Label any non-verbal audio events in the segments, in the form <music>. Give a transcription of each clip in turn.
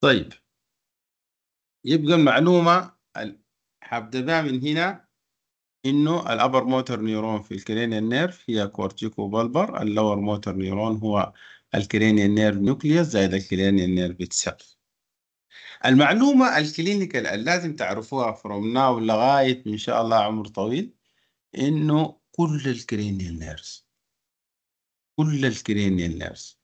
طيب يبقى المعلومة هبدأ من هنا إنه الأبر موتر نيرون في الكرينيال نيرف هي كورتيكو بالبر اللور موتر نيرون هو الكرينيال نيرف نوكليوس زائد الكرينيال نيرف itself المعلومة الكلينيكال لازم تعرفوها فروم ناو لغاية إن شاء الله عمر طويل إنه كل الكرينيال نيرف كل الكرينيال نيرف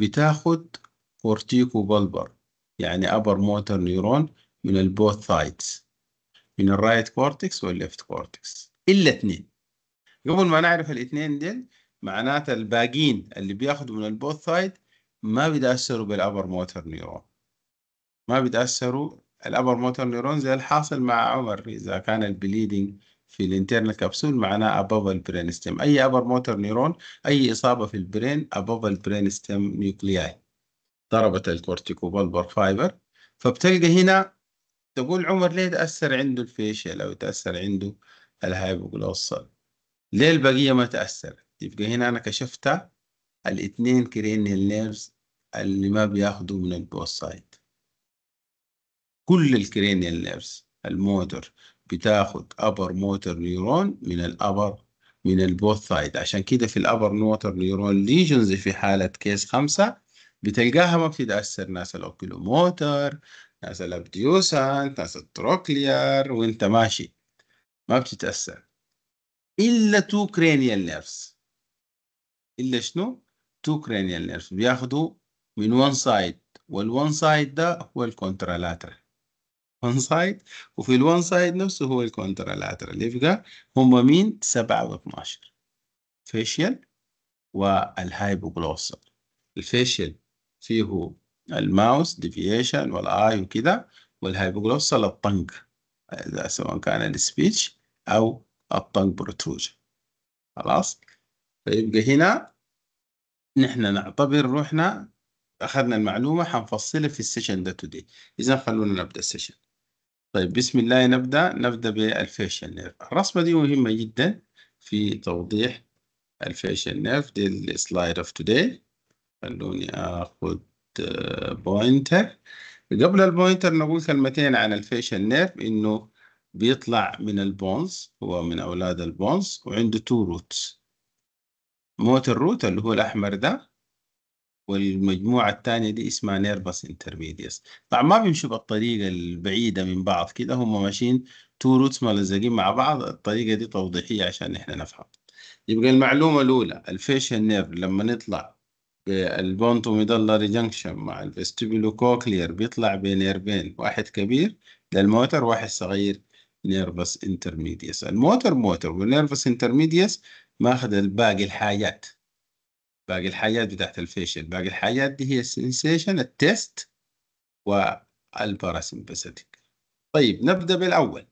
بتاخد كورتيكو بالبر يعني upper motor neuron من ال both sides من ال right cortex وال left cortex إلا اثنين قبل ما نعرف الاثنين دين معناته الباقين اللي بياخدوا من ال both sides ما بيتأثروا بال upper motor neuron ما بيتأثروا ال upper motor neuron زي الحاصل مع عمر إذا كان ال bleeding في ال internal capsule معناه above the brain stem أي upper motor neuron أي إصابة في البرين above the brain stem nuclei ضربت الكورتيكوبولبر فايبر فبتلقى هنا تقول عمر ليه تأثر عنده الفيشل أو تأثر عنده الهايبوجلوسال ليه البقية ما تأثرت يبقى هنا أنا كشفتها الاثنين كرينيال نيرز اللي ما بياخدوا من البوسايد كل الكرينيال نيرز الموتور بتاخد أبر موتور نيرون من الأبر من البوث سايد عشان كده في الأبر موتور نيرون ليجنز في حالة كيس خمسة بتلقاها ما بتتأثر ناس الأوكيلوموتر ناس الأبديوسان ناس التروكليار وانت ماشي ما بتتأثر إلا تو كرينيال نيرفز إلا شنو؟ تو كرينيال نيرفز بياخدوا من وان سايد والوان سايد ده هو الكونترالاترال وان سايد وفي الوان سايد نفسه هو الكونترالاترال يبقى هم مين؟ سبعة واتناشر فيشيال والهايبوجلوسال الفيشيال فيه الماوس ديفيشن والاي وكده والهايبوغلوسال الطنق إذا سواء كان السبيتش أو الطنق بروتروجن خلاص فيبقى هنا نحن نعتبر روحنا أخذنا المعلومة حنفصلها في السيشن ده تودي إذا خلونا نبدأ السيشن طيب بسم الله نبدأ نبدأ بالفيشن نيرف الرسمة دي مهمة جدا في توضيح الفيشن نيرف دي السلايد اوف توداي خلوني اخذ آه، بوينتر قبل البوينتر نقول كلمتين عن الفيشل نيرف انه بيطلع من البونز هو من اولاد البونز وعنده تو روتس موت الروت اللي هو الاحمر ده والمجموعة الثانية دي اسمها نيربس انترميديس طبعا ما بيمشوا بالطريقة البعيدة من بعض كده هم ماشيين تو روتس ملزقين مع بعض الطريقة دي توضيحية عشان نحن نفهم يبقى المعلومة الأولى الفيشن نيرف لما نطلع البونتو البونتوميدلري جنكشن مع الفستيبولو كوكلير بيطلع بين نيربين واحد كبير للموتر واحد صغير نيرفس انترميدياس الموتر موتر والنيرفس انترميدياس ماخذ الباقي الحاجات باقي الحاجات بتاعت الفيشل باقي الحاجات دي هي السنسيشن التست والباراسمباثيتك طيب نبدا بالاول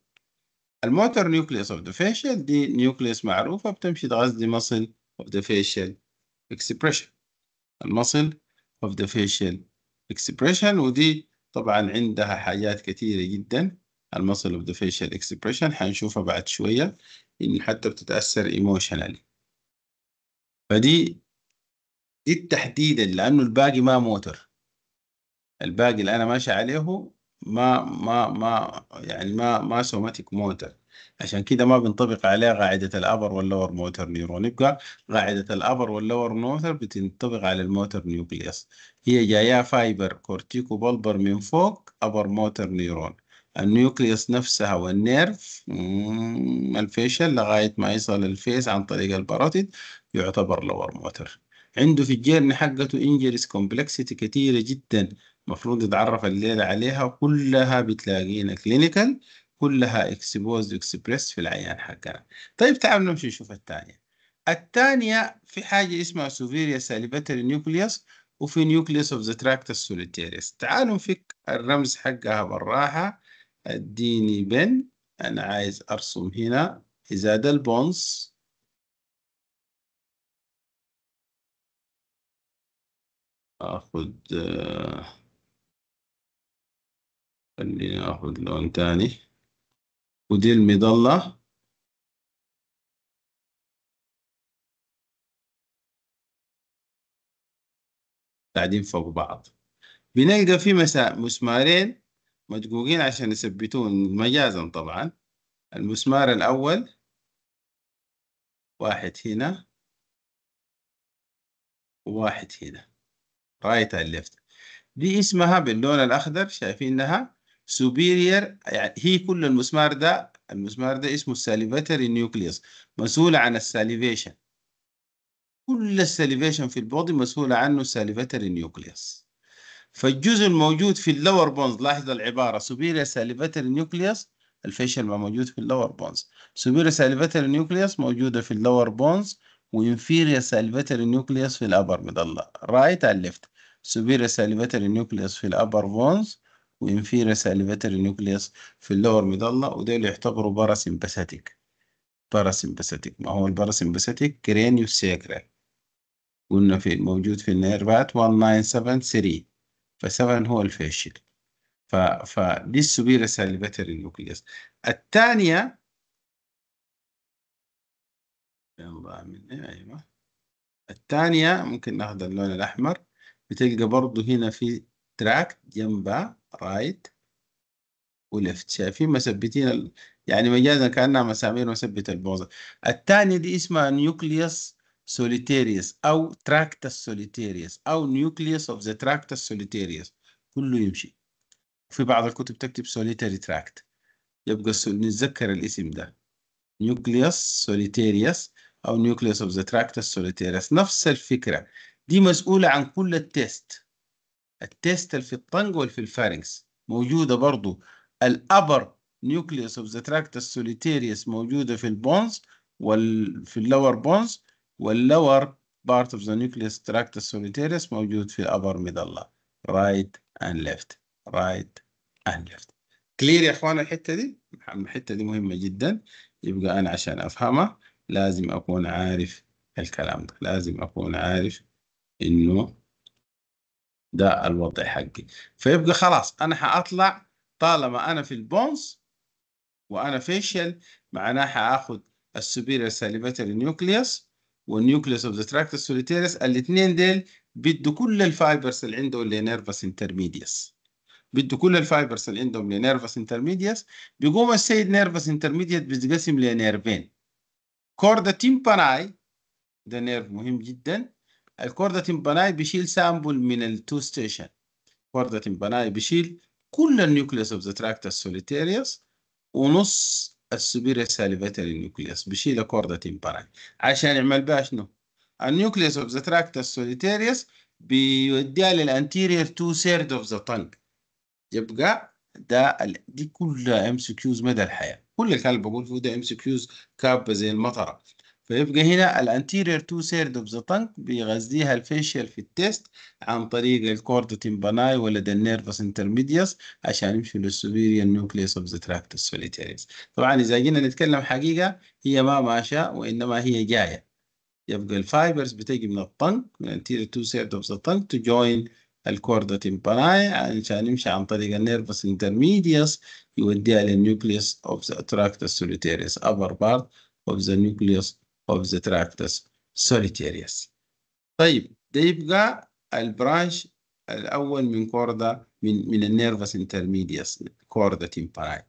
الموتر نيوكليوس اوف ذا فيشل دي نيوكليوس معروفه بتمشي تغذي مصل اوف ذا فيشل اكسبريشن المصل of the facial expression ودي طبعا عندها حاجات كثيرة جدا المصل of the facial expression حنشوفها بعد شوية إن حتى بتتأثر emotionally فدي دي تحديدا لأنه الباقي ما موتر الباقي اللي أنا ماشي عليه ما ما ما يعني ما ما سوماتيك موتر عشان كده ما بنطبق عليها قاعدة الأبر واللور موتر نيرون يبقى قاعدة الأبر واللور موتر بتنطبق على الموتر نيوكليوس هي جاية فايبر كورتيكو بلبر من فوق أبر موتر نيرون النيوكليوس نفسها والنيرف الفيشل لغاية ما يصل الفيس عن طريق الباراتيد يعتبر لور موتر عنده في الجيرن حقته انجريس كومبلكسيتي كتيرة جدا مفروض يتعرف الليلة عليها كلها بتلاقينا كلينيكال كلها اكسبوز اكسبريس في العيان حقنا طيب تعالوا نمشي نشوف الثانية الثانية في حاجة اسمها سوفيريا ساليفتري نيوكليوس وفي نيوكليوس اوف ذا تراكت السوليتيريس تعالوا نفك الرمز حقها بالراحة اديني بن انا عايز ارسم هنا اذا ده البونس اخذ آه، خليني اخذ لون ثاني ودي المظلة قاعدين فوق بعض بنلقى في مساء مسمارين مدقوقين عشان يثبتون مجازا طبعا المسمار الأول واحد هنا وواحد هنا رايت اللفت دي اسمها باللون الأخضر شايفينها سوبيرير يعني هي كل المسمار ده المسمار ده اسمه الساليفاتري نيوكليوس مسؤول عن السالفيشن كل السالفيشن في البودي مسؤول عنه الساليفاتري نيوكليوس فالجزء الموجود في اللور بونز لاحظ العبارة سوبيرير ساليفاتري نيوكليوس الفيشل ما موجود في اللور بونز سوبيرير ساليفاتري نيوكليوس موجودة في اللور بونز وانفيرير ساليفاتري نيوكليوس في الابر مضلة رايت اند ليفت سوبيرير ساليفاتري نيوكليوس في الابر بونز وانفيرس اليفاتر نيوكليوس في اللور ميدالا ودول يعتبروا باراسمباثيك باراسمباثيك ما هو الباراسمباثيك كرينيو سيكرال قلنا في موجود في النيرفات 1973 ف7 هو الفاشل ف دي السوبيرا اليفاتر نيوكليوس الثانيه يلا عملنا ايوه الثانيه ممكن ناخذ اللون الاحمر بتلقى برضه هنا في تراك جنبها رايت وليفت شايفين مثبتين ال... يعني مجازا كانها مسامير مثبته البوظه الثانيه دي اسمها نيوكليوس سوليتيريوس او تراكتس سوليتيريوس او نيوكليوس اوف ذا تراكتس سوليتيريوس كله يمشي في بعض الكتب تكتب سوليتري تراكت يبقى سو... نتذكر الاسم ده نيوكليوس سوليتيريوس او نيوكليوس اوف ذا تراكتس سوليتيريوس نفس الفكره دي مسؤوله عن كل التيست التستل في الطنج وفي الفارنكس موجودة برضو الأبر نيوكليوس اوف ذا تراكت السوليتيريوس موجودة في البونز وفي اللور بونز واللور بارت اوف ذا نيوكليوس تراكت السوليتيريس موجود في الأبر ميدالا رايت اند ليفت رايت اند ليفت كلير يا اخوان الحتة دي الحتة دي مهمة جدا يبقى أنا عشان أفهمها لازم أكون عارف الكلام ده لازم أكون عارف إنه ده الوضع حقي فيبقى خلاص انا حاطلع طالما انا في البونز وانا فيشل معناه حاخد السوبيريور ساليفيتري نيوكليوس والنيوكليوس اوف ذا تراكت سوليتيريس الاثنين ديل بده كل الفايبرز اللي عندهم نيرفس انترميدياس بده كل الفايبرز اللي عندهم لنيرفس انترميدياس بيقوم السيد نيرفس انترميدياس بيتقسم لنيرفين كوردا تيمباناي ده نيرف مهم جدا الكوردة تمباناي بيشيل سامبل من التو ستيشن كوردا تمباناي بيشيل كل النيوكليوس اوف ذا تراكت السوليتيريوس ونص السوبيريور ساليفيتري نيوكليوس بيشيل كوردا تمباناي عشان يعمل بها شنو؟ النيوكليوس اوف ذا تراكت السوليتيريوس بيوديها للانتيريور تو سيرد اوف ذا تانك يبقى ده دي كلها ام سي كيوز مدى الحياه كل اللي بقول فيه ده ام سي كيوز كابه زي المطره فيبقى هنا الانتيرير تو سيرد اوف ذا تانك بيغذيها الفيشل في التيست عن طريق الكورد تيمباناي ولا النيرفس intermedius عشان يمشي superior nucleus اوف ذا تراكت السوليتيريس طبعا اذا جينا نتكلم حقيقه هي ما ماشيه وانما هي جايه يبقى الفايبرز بتجي من الطنك من الانتيرير تو سيرد اوف ذا تانك تو جوين الكوردا تيمباناي عشان يمشي عن طريق النيرفس intermedius يوديها nucleus اوف ذا تراكت السوليتيريس ابر بارت of the nucleus of the Tractus solitarius طيب ده يبقى البرانش الأول من كوردا من من النيرفس انترميديوس كوردا تيمباناي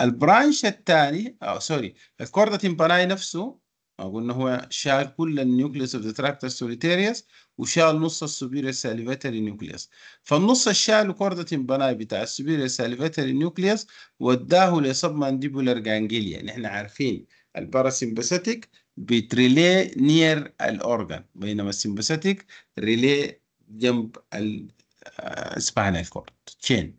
البرانش الثاني أو آه، سوري الكوردا تيمباناي نفسه قلنا هو شال كل النيوكليوس اوف ذا تراكتس سوليتيريوس وشال نص السوبيريور ساليفاتري نيوكليوس فالنص الشال كوردا تيمباناي بتاع السوبيريور ساليفاتري نيوكليوس وداه لسب مانديبولار جانجليا نحن عارفين الباراسمباثيك بتريلي نير الاورجان بينما السمباثيك ريلي جنب السباينال كورد تشين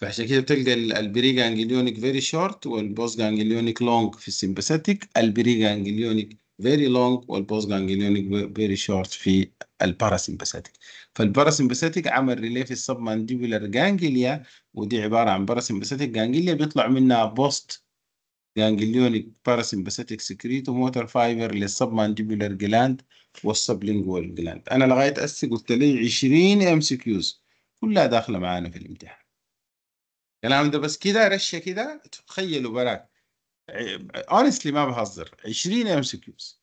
فعشان كده بتلقى البري جانجليونيك فيري شورت والبوست جانجليونيك لونج في السمباثيك البري جانجليونيك فيري لونج والبوست جانجليونيك فيري شورت في الباراسمباثيك فالباراسمباثيك عمل ريلي في السب مانديبولار جانجليا ودي عباره عن باراسمباثيك جانجليا بيطلع منها بوست ganglionic parasympathetic secrete motor fiber gland جلاند والسبلينجوال جلاند انا لغايه هسه قلت لي 20 ام سي كيوز كلها داخله معانا في الامتحان الكلام ده بس كده رشه كده تخيلوا براك اونستلي ما بهزر 20 ام سي كيوز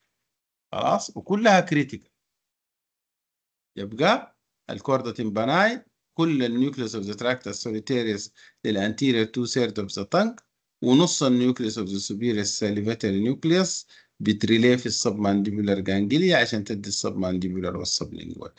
خلاص وكلها كريتيكال يبقى الكوردة تنبناي كل النيوكليوس اوف ذا تراكت السوليتيريس للانتيريور تو سيرت اوف ذا تنك ونص النيوكليس اوف ذا سوبيريا السالفتال نيوكليس بتريليه في مانديبولار جانجليا عشان تدي والسب لينجوال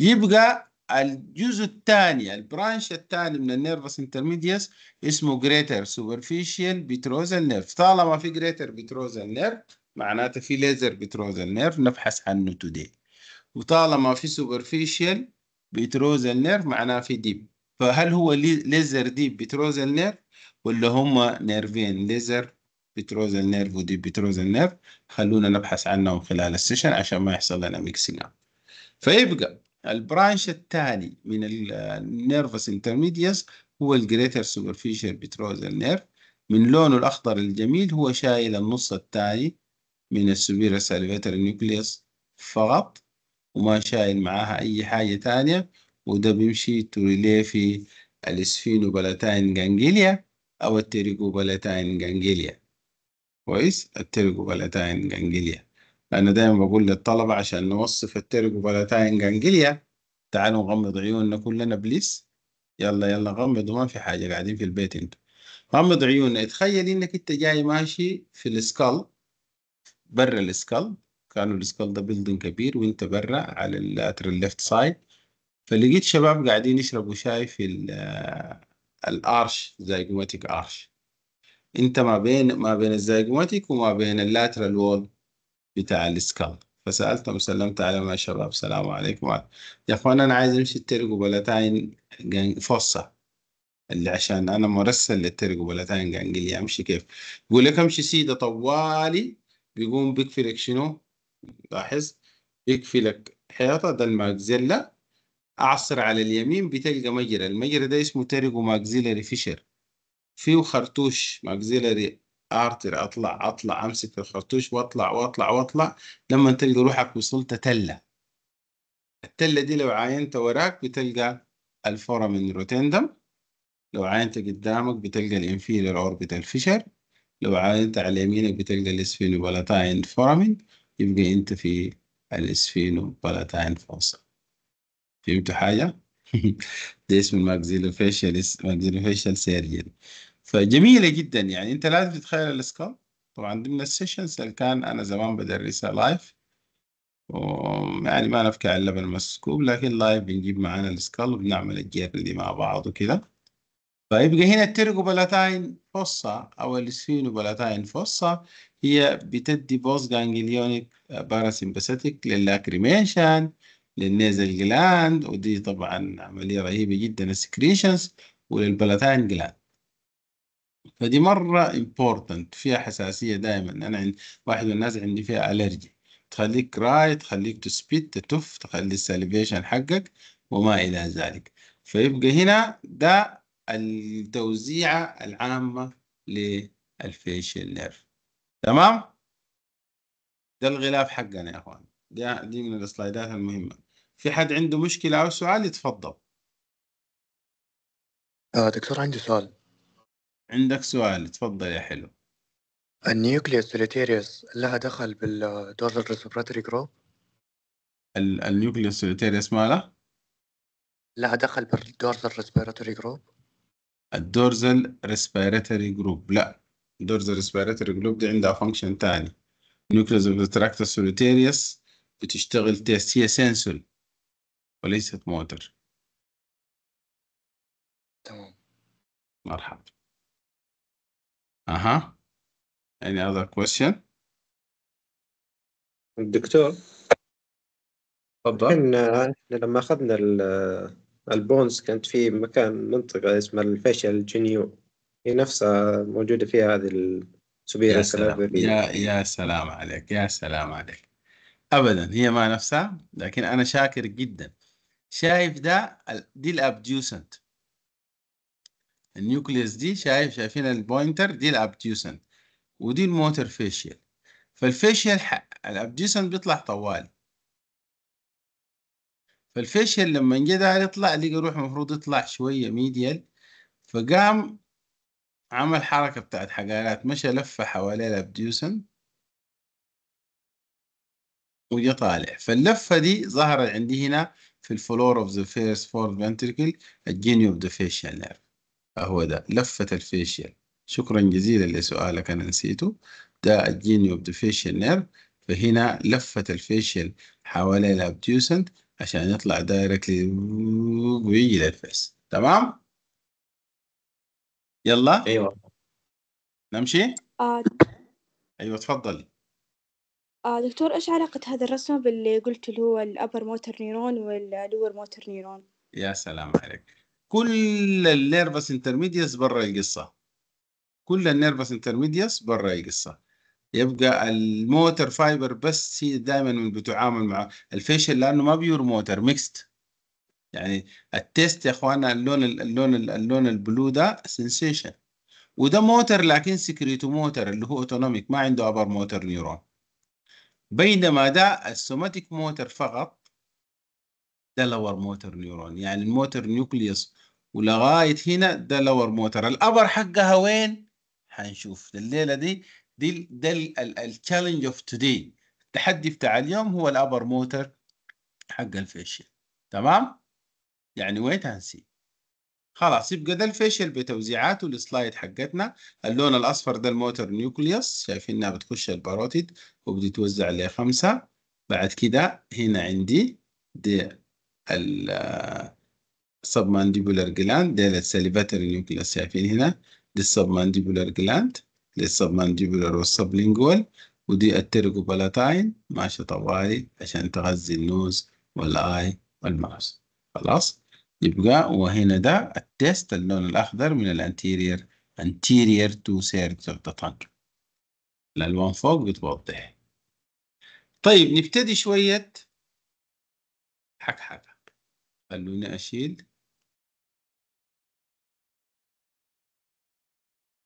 يبقى الجزء الثاني البرانش الثاني من النيرفس انترميدياس اسمه جريتر سوبرفيشال بتروزال نيرف طالما في جريتر بتروزال نيرف معناته في ليزر بتروزال نيرف نبحث عنه توداي وطالما في سوبرفيشال بتروزال نيرف معناه في ديب فهل هو ليزر ديب بتروزل نيرف ولا هما نيرفين ليزر بتروزل نيرف وديب بتروزل نيرف خلونا نبحث عنهم خلال السيشن عشان ما يحصل لنا ميكسينج فيبقى البرانش الثاني من النيرفس انترميديوس هو الجريتر سوبرفيشال بتروزل نيرف من لونه الأخضر الجميل هو شايل النص الثاني من السوبيرا سالفيتر نيوكليوس فقط وما شايل معاها أي حاجة تانية وده بيمشي توليه في بلاتاين جانجليا أو بلاتاين جانجليا كويس بلاتاين جانجليا أنا دايما بقول للطلبة عشان نوصف بلاتاين جانجليا تعالوا نغمض عيوننا كلنا بليس يلا يلا غمضوا ما في حاجة قاعدين في البيت انتوا غمض عيوننا اتخيل انك انت جاي ماشي في السكال برا السكال كانوا السكال ده بيلدين كبير وانت برا على اللاتر ليفت سايد فلقيت شباب قاعدين يشربوا شاي في آه، الارش زايجماتيك ارش انت ما بين ما بين الزيجوماتيك وما بين اللاترال وول بتاع السكال فسالتهم سلمت عليهم يا شباب السلام عليكم يا اخوان انا عايز امشي الترجوبلاتاين فصه اللي عشان انا مرسل للترجوبلاتاين جانجليا امشي كيف يقول لك امشي سيده طوالي بيقوم بيكفي لك شنو لاحظ يكفي لك حيطه ده الماكزيلا أعصر على اليمين بتلقى مجرى المجرى ده اسمه تيريجو ماكزيلاري فيشر فيه خرطوش ماكزيلاري أرتر أطلع أطلع أمسك الخرطوش وأطلع وأطلع وأطلع لما تلقى روحك وصلت تلة التلة دي لو عاينت وراك بتلقى الفورامين روتندم لو عاينت قدامك بتلقى الانفيريور اوربيتال فيشر لو عاينت على يمينك بتلقى الاسفينوبالاتاين فورامين يبقى انت في الاسفينوبالاتاين فوصل فهمتوا حاجة؟ <laughs> ده اسم الماكسيلوفيشيال ماكسيلوفيشيال سيريال فجميلة جدا يعني أنت لازم تتخيل السكال طبعا ضمن السيشنز اللي كان أنا زمان بدرسها لايف يعني ما نفكي على اللبن مسكوب لكن لايف بنجيب معانا السكال وبنعمل الجير دي مع بعض وكده فيبقى هنا بلاتاين فوسا أو بلاتاين فوسا هي بتدي بوست جانجليونيك آه، باراسمباثيك للاكريميشن للنيزل جلاند ودي طبعا عملية رهيبة جدا السكريشنز وللبلاتين جلاند فدي مرة امبورتنت فيها حساسية دائما أنا عند واحد من الناس عندي فيها ألرجي تخليك راي تخليك تسبيت تتف تخلي السالفيشن حقك وما إلى ذلك فيبقى هنا ده التوزيعة العامة للفيشل نيرف تمام؟ ده الغلاف حقنا يا اخوان دي, دي من السلايدات المهمة في حد عنده مشكلة أو سؤال يتفضل آه دكتور عندي سؤال عندك سؤال تفضل يا حلو النيوكليوس سوليتيريوس لها دخل بالدور الريسبراتوري جروب النيوكليوس سوليتيريوس ماله لها دخل بالدورزل ريسبيراتوري جروب الدورزل ريسبيراتوري جروب لا الدورزل ريسبيراتوري جروب دي عندها فانكشن تاني نيوكليوس اوف تراكتس سوليتيريوس بتشتغل تيست هي سنسور وليست موتر تمام مرحبا اها any other question الدكتور تفضل احنا لما اخذنا البونز كانت في مكان منطقة اسمها الفشل جينيو هي نفسها موجودة فيها هذه السبيرة يا سلام يا, يا سلام عليك يا سلام عليك ابدا هي مع نفسها لكن انا شاكر جدا شايف ده دي الابديوسنت النيوكليوس دي شايف شايفين البوينتر دي الابديوسنت ودي الموتر فيشيال فالفيشيال الابديوسنت بيطلع طوال فالفيشيال لما جه ده يطلع لقى روح المفروض يطلع شويه ميديال فقام عمل حركة بتاعت حقالات مشى لفة حواليه الابديوسنت وجا طالع فاللفه دي ظهرت عندي هنا في الفلور اوف ذا فيرست فورد فنتركل الجيني اوف ذا فيشيال نيرف اهو ده لفه الفيشيال شكرا جزيلا لسؤالك انا نسيته ده الجيني اوف ذا فيشيال نيرف فهنا لفه الفيشيال حوالين الابتيوسنت عشان يطلع دايركتلي ويجي للفيس تمام يلا ايوه نمشي آه. ايوه تفضلي آه دكتور إيش علاقة هذا الرسمة باللي قلت اللي هو الأبر موتر نيرون واللور موتر نيرون؟ يا سلام عليك كل النيرفس انترميدياس برا القصة كل النيرفس انترميدياس برا القصة يبقى الموتر فايبر بس هي دائما من بتعامل مع الفيشل لانه ما بيور موتر ميكست يعني التيست يا اخوانا اللون اللون اللون البلو ده سنسيشن وده موتر لكن سكريتو موتر اللي هو اوتونوميك ما عنده ابر موتر نيرون. بينما ده السوماتيك موتر فقط ده لور موتر نيورون يعني الموتر نيوكليوس ولغاية هنا ده لور موتر الأبر حقها وين هنشوف الليلة دي دي ده التشالنج اوف توداي التحدي بتاع اليوم هو الأبر موتر حق الفيشل تمام يعني وين تنسي؟ خلاص يبقى ده الفيشل بتوزيعاته السلايد حقتنا اللون الاصفر ده الموتر نيوكليوس شايفينها بتخش الباروتيد وبتتوزع لخمسة بعد كده هنا عندي دي submandibular جلاند دي السليفاتري نيوكليوس شايفين هنا دي submandibular جلاند دي السبمانديبولار والسبلينجوال ودي الترجوبلاتاين ماشي طوالي عشان تغذي النوز والاي والماوس خلاص يبقى وهنا ده التيست اللون الأخضر من الانتيرير anterior to ذا تانك الألوان فوق بتوضح طيب نبتدي شوية حك حك خلوني أشيل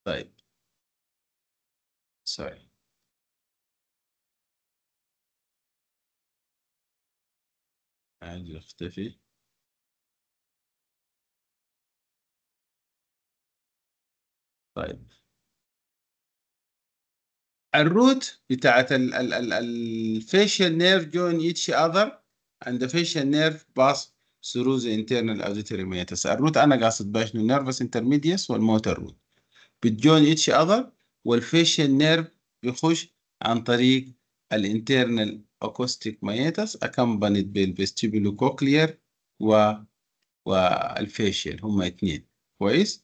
طيب سوري عادي اختفي طيب الروت بتاعت ال ال ال الفيشل نيرف جوين ايتش اذر عند فيشل نيرف باس ثرو ذا internal auditory meatus الروت انا قاصد بها شنو النيرفس انترميديس والموتر روت بتجون ايتش اذر والفيشل نيرف بيخش عن طريق الانترنال اكوستيك ميتس اكمبانيت بالفيستيبولو كوكلير و والفيشل هما اثنين كويس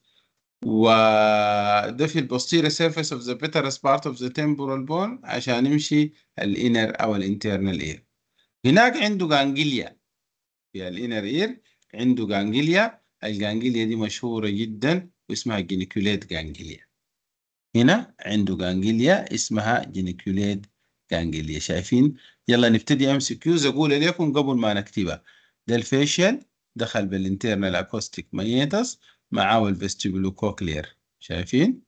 وده في posterior سيرفيس اوف ذا بيترس بارت اوف ذا temporal بون عشان يمشي الانر او الانترنال اير هناك عنده جانجليا في الانر اير عنده جانجليا الجانجليا دي مشهورة جدا واسمها جينيكوليت جانجليا هنا عنده جانجليا اسمها جينيكوليت جانجليا شايفين يلا نبتدي ام سي كيوز اقول لكم قبل ما نكتبها ده الفيشل دخل بالانترنال اكوستيك ميتس معاول فيستيبولو كوكلير شايفين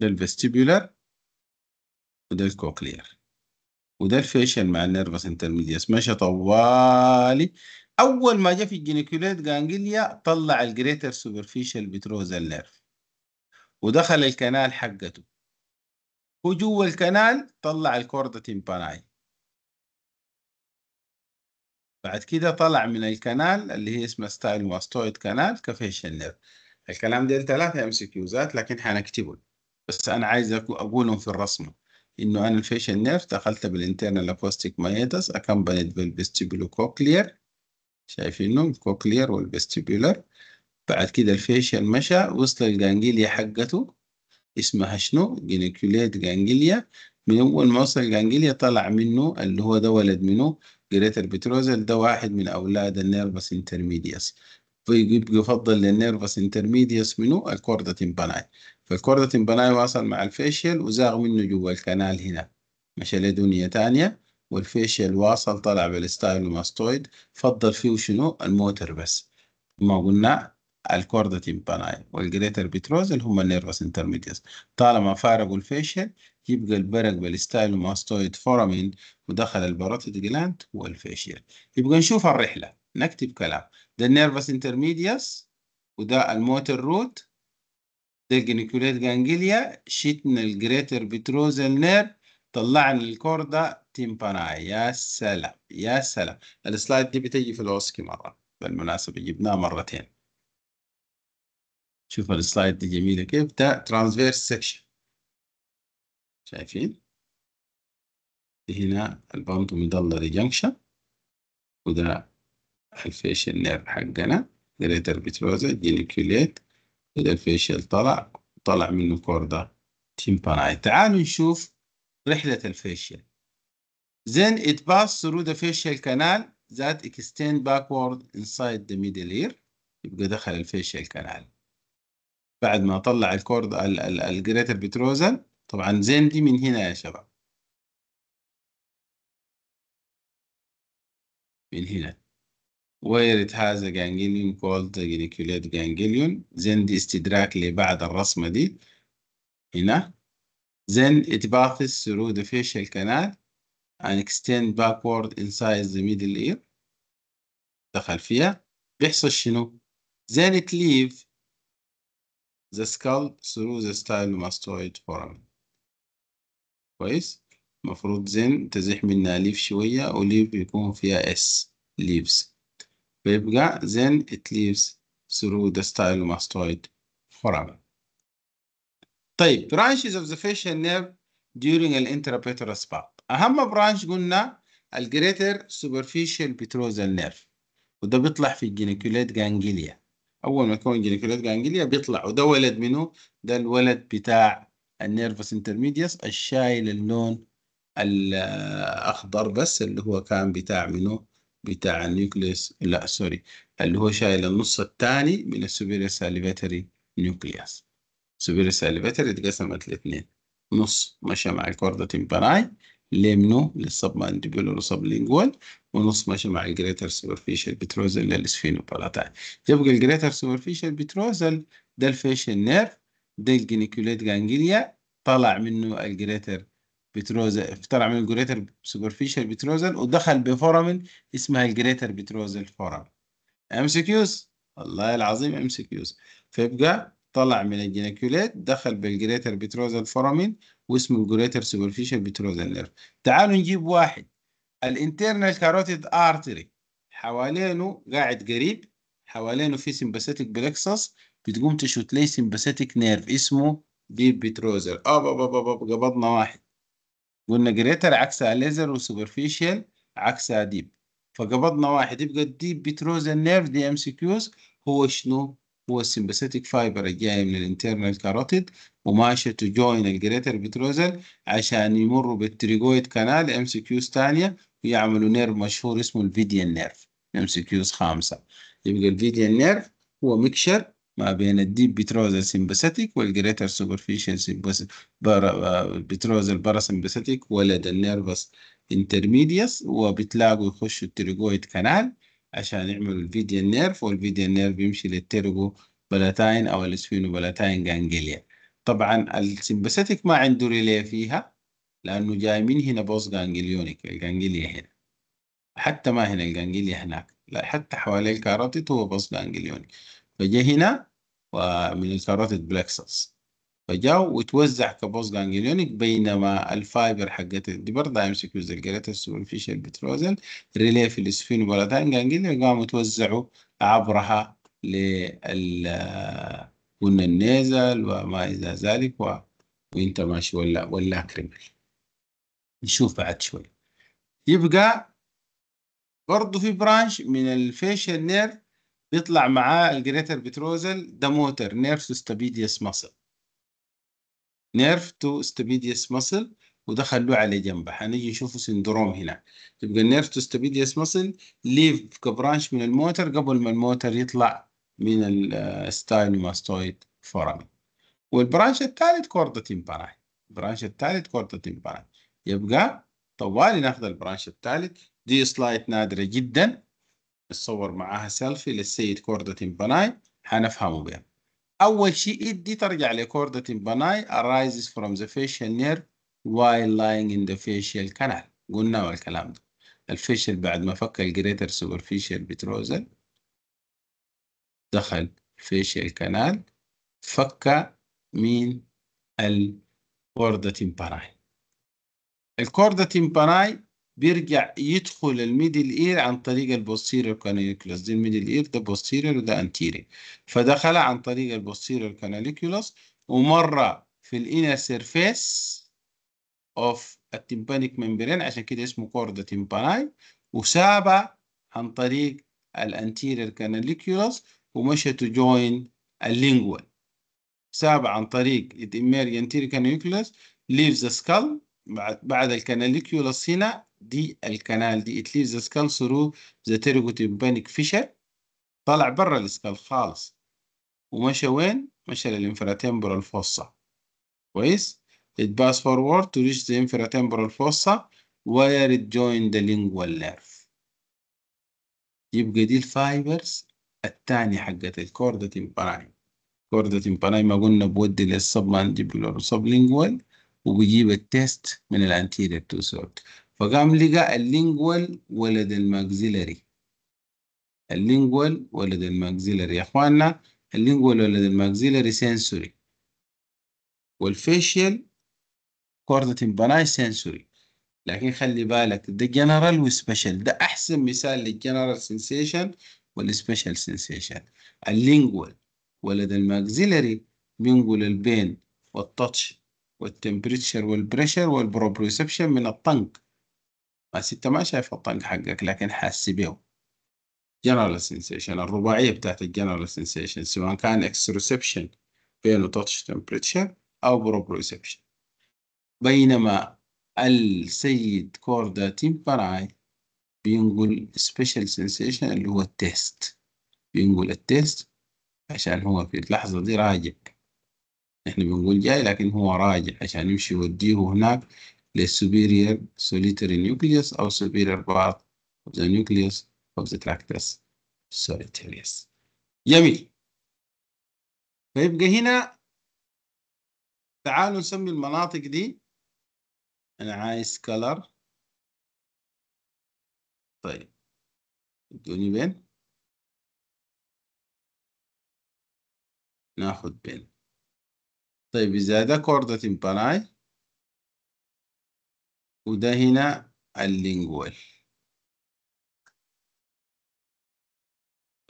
ده الفستيبولر وده الكوكلير وده الفيشل مع النيرفس انترميدياس مشى طوالي اول ما جاء في الجينيكوليت جانجليا طلع الجريتر سوبرفيشال بتروزال نيرف ودخل الكنال حقته وجوه الكنال طلع الكوردا تيمباناي بعد كده طلع من الكنال اللي هي اسمها ستايل واستويد كنال كافيشنر الكلام ده ثلاثة ام سي كيوزات لكن حنكتبه بس انا عايز اقولهم في الرسمه انه انا الفيشن نيرف دخلت بالانترنال اكوستيك مايتس اكمبانيت بالبستيبولو كوكلير شايفينهم الكوكلير والفيستيبولر بعد كده الفيشن مشى وصل الجانجليا حقته اسمها شنو جينيكوليت جانجليا من اول ما وصل الجانجليا طلع منه اللي هو ده ولد منه جريتر بتروزل ده واحد من أولاد النيرفس انترميدياس فيبقى يفضل للنيرفس انترميدياس منو الكوردة تمبناي فالكوردة تمبناي واصل مع الفيشيال وزاغ منه جوا الكنال هنا مشى لدنيا تانية والفيشيال واصل طلع بالستايلوماستويد فضل فيه شنو الموتر بس ما قلنا الكوردا تيمباناي والجريتر بيتروزل هما النيرفس انترميديوس طالما فارقوا الفيشل يبقى البرق ماستويد فورامين ودخل الباروتيد جلاند والفيشل يبقى نشوف الرحلة نكتب كلام ده النيرفس انترميديوس وده الموتر روت ده الجنيكوليت جانجليا شتنا الجريتر بيتروزل نير طلعنا الكوردا تيمباناي يا سلام يا سلام السلايد دي بتجي في الاوسكي مرة بالمناسبة جبناها مرتين شوف السلايد دي جميلة كيف ده ترانسفيرس سكشن شايفين هنا البامب مدلري جنكشن وده الفيشل نير حقنا جريتر بتروزا جينيكوليت وده الفيشل طلع طلع منه كوردا تيمباناي تعالوا نشوف رحلة الفيشل then it passed through the facial canal that extend backward inside the middle ear يبقى دخل الفيشل كانال بعد ما اطلع الكورد الجريتر بتروزل طبعا زين دي من هنا يا شباب من هنا where it has a ganglion called the geniculate ganglion زين دي استدراك لبعد الرسمة دي هنا زين it passes through the facial canal and extend backward inside the middle ear دخل فيها بيحصل شنو زين it leaves the skull through the stylomastoid foramen كويس المفروض زين تزيح منها ليف شوية وليف يكون فيها S leaves بيبقى زين it leaves through the stylomastoid foramen طيب branches of the facial nerve during an intrapetrous path أهم branch قلنا الجريتر superficial petrosal nerve وده بيطلع في الجينيكوليت جانجليا اول ما يكون جينيكولات جانجليا بيطلع وده ولد منه ده الولد بتاع النيرفس انترميديس الشايل اللون الاخضر بس اللي هو كان بتاع منه بتاع النيوكليس لا سوري اللي هو شايل النص الثاني من السوبيريور ساليفاتري نيوكلياس السوبيريور ساليفاتري اتقسمت لاثنين نص مشى مع الكوردا تمبراي ليمنو وسب لينجوال ونص ماشي مع الجريتر سوبرفيشال بتروزل للسفينوبالاتاين يبقى الجريتر سوبرفيشال بتروزل ده الفيشال نيرف ده الجينيكوليت جانجليا طلع منه الجريتر بتروزل طلع منه الجريتر سوبرفيشال بتروزل ودخل بفورامين اسمها الجريتر بتروزل فورامين ام سي كيوز والله العظيم ام سي كيوز فيبقى طلع من الجينيكولات دخل بالجريتر بتروزال فورامين واسمه الجريتر سوبرفيشال بتروزال نيرف تعالوا نجيب واحد الانترنال كاروتيد ارتري حوالينه قاعد قريب حوالينه في سمباثيتك بلكسس بتقوم تشوت ليه سمباثيتك نيرف اسمه ديب بتروزر اه بابا بابا قبضنا واحد قلنا جريتر عكسها ليزر وسوبرفيشال عكسها ديب فقبضنا واحد يبقى الديب بتروزر نيرف دي ام سي كيوز هو شنو هو السمباثيتيك فايبر الجاي من الانترنال كاروتيد وماشي تو جوين الجريتر بتروزل عشان يمروا بالتريجويد كانال ام سي كيوز ثانية ويعملوا نيرف مشهور اسمه الفيديان نيرف ام سي كيوز خامسه يبقى الفيديان نيرف هو ميكشر ما بين الديب بتروزل سمباثيتيك والجريتر سوبرفيشال بتروزل باراسمباثيتيك ولد النيرفس انترميدياس وبتلاقوا يخشوا التريجويد كانال عشان يعملوا الفيديا نيرف والفيديا نيرف يمشي للترجو بلاتاين او الاسفينو بلاتاين جانجليا طبعا السمباثيك ما عنده ريلي فيها لانه جاي من هنا بوس جانجليونيك الجانجليا هنا حتى ما هنا الجانجليا هناك لا حتى حوالي الكاروتيد هو بوس جانجليونيك فجاء هنا ومن الكاروتيد بلكسس فجاو وتوزع كبوس جانجليونيك بينما الفايبر حقت الدبر ده يمسكوا الزلقلتس سولفيش بتروزن ريلي في السفين بولاتان جانجليونيك قاموا توزعوا عبرها لل قلنا النازل وما إلى ذلك و... وانت ماشي ولا ولا كريمل نشوف بعد شوي يبقى برضه في برانش من الفيشل نير بيطلع معاه الجريتر بتروزل ده موتر نيرف ستابيديس مصل نيرف تو استبيديس مسل ودخل له على جنبه هنيجي نشوفه سندروم هنا تبقى النيرف تو استبيديس مسل ليف كبرانش من الموتر قبل ما الموتر يطلع من الستايلوماستويد فورامين والبرانش الثالث كوردا تيمباناي البرانش الثالث كوردا تيمباناي يبقى طوالي ناخذ البرانش الثالث دي سلايد نادرة جدا نتصور معاها سيلفي للسيد كوردا تيمباناي حنفهمه بها أول شيء إدي دي ترجع لكوردة تمباناي arises from the facial nerve while lying in the facial canal قلنا الكلام ده الفيشل بعد ما فك الجريتر سوبرفيشال بتروزل دخل فيشل كانال فك من الكوردة تيمباناي الكوردة تيمباناي بيرجع يدخل الميدل اير عن طريق البوستيريور كاناليكولاس دي الميدل اير ده بوستيريور وده انتيري فدخل عن طريق البوستيريور كاناليكولاس ومر في الانر سيرفيس اوف التيمبانيك ممبرين عشان كده اسمه كوردا تيمباناي وساب عن طريق الانتيريور كاناليكولاس ومشى تو جوين اللينجوال ساب عن طريق الامير anterior ليفز سكال بعد بعد سينا دي الكنال دي it leaves سكال ثرو ذا the pterygotympanic فيشر طلع بره السكال خالص ومشى وين؟ مشى للانفراتيمبرال فوسا كويس؟ it pass forward to reach the infratemporal fossa where it joined the lingual nerve يبقى دي الفايبرز الثاني حقت الكوردة تيمباناي كوردة تيمباناي ما قلنا بودي للسب مانجيبولار سب لينجوال وبيجيب التيست من الانتيرير تو سورت فقام لقى اللينجوال ولد الماكسيلري اللينجوال ولد الماكسيلري يا اخواننا اللينجوال ولد الماكسيلري سنسوري والفيشيال كورنت امبناي سنسوري لكن خلي بالك ده جنرال وسبيشال ده احسن مثال للجنرال سنسيشن والسبيشال سنسيشن اللينجوال ولد الماكسيلري بينقل البين والتاتش والتمبريتشر والبريشر والبروبريسبشن من الطنق بس انت ما شايف الطنق حقك لكن حاسس بيه جنرال سنسيشن الرباعية بتاعت الجنرال سنسيشن سواء كان اكستروسبشن بينه تاتش تمبريتشر أو بروبريسبشن بينما السيد كوردا تيمبراي بينقل سبيشال سنسيشن اللي هو التيست بينقل التيست عشان هو في اللحظة دي راجع احنا بنقول جاي لكن هو راجع عشان يمشي يوديه هناك للسوبيريور سوليتري نيوكليوس أو سوبيريور بارت of the nucleus of the tractus solitarius. جميل. فيبقى هنا تعالوا نسمي المناطق دي أنا عايز color طيب ادوني بين ناخد بين طيب إذا ده كوردة تمبراي وده هنا اللينجوال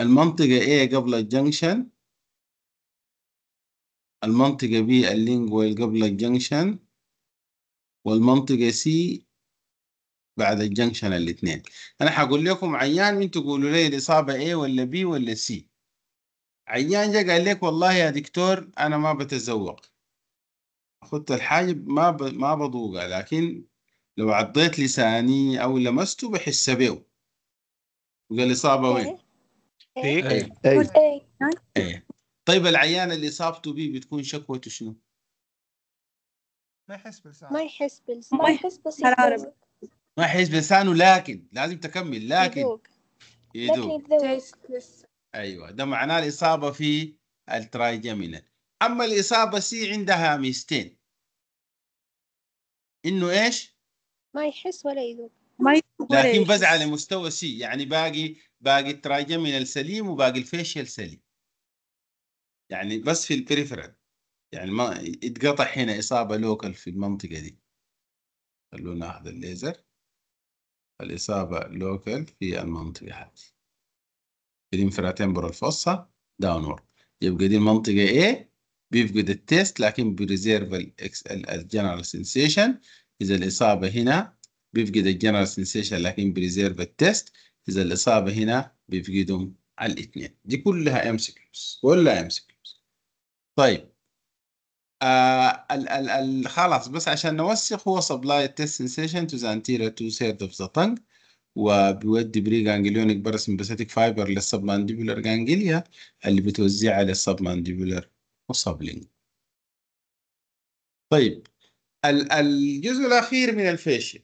المنطقة A قبل الجنكشن المنطقة B اللينجوال قبل الجنكشن والمنطقة C بعد الجنكشن الاثنين أنا حقول لكم عيان من تقولوا لي الإصابة A ولا B ولا C عيان جا قال لك والله يا دكتور أنا ما بتزوق خدت الحاجب ما ب... ما بضوقه لكن لو عضيت لساني او لمسته بحس بيه وقال الإصابة وين؟ فيك أي. أي. أي. أي. طيب العيان اللي إصابته به بتكون شكوته شنو؟ ما يحس بلسانه ما يحس بلسانه ما يحس بلسانه ما يحس بلسانه لكن لازم تكمل لكن يدوق يدوق ايوه ده معناه الاصابه في الترايجامينال اما الاصابه سي عندها ميزتين انه ايش ما يحس ولا يذوق ما يذوق لكن بس على مستوى سي يعني باقي باقي التراجمينال سليم وباقي الفيشل سليم يعني بس في البريفرال يعني ما اتقطع هنا اصابه لوكال في المنطقه دي خلونا ناخذ الليزر الإصابة لوكال في المنطقة هذه في الانفراتمبرال فوسا داونورد يبقى دي المنطقة A بيفقد التيست لكن بريزيرف الجنرال سنسيشن إذا الإصابة هنا بيفقد الجنرال سنسيشن لكن بريزيرف التيست اذا الاصابه هنا بيفقدهم الاثنين دي كلها ام سكيوز كلها ام سكيوز طيب آه ال ال ال خلاص بس عشان نوثق هو سبلاي تيست سنسيشن تو ذا انتيريور تو سيرد اوف ذا تنج وبيودي بري جانجليونيك باراسمباثيك فايبر للسب للسبمانديبولار جانجليا اللي بتوزعها للسبمانديبولار وصبلي طيب الجزء الأخير من الفيشل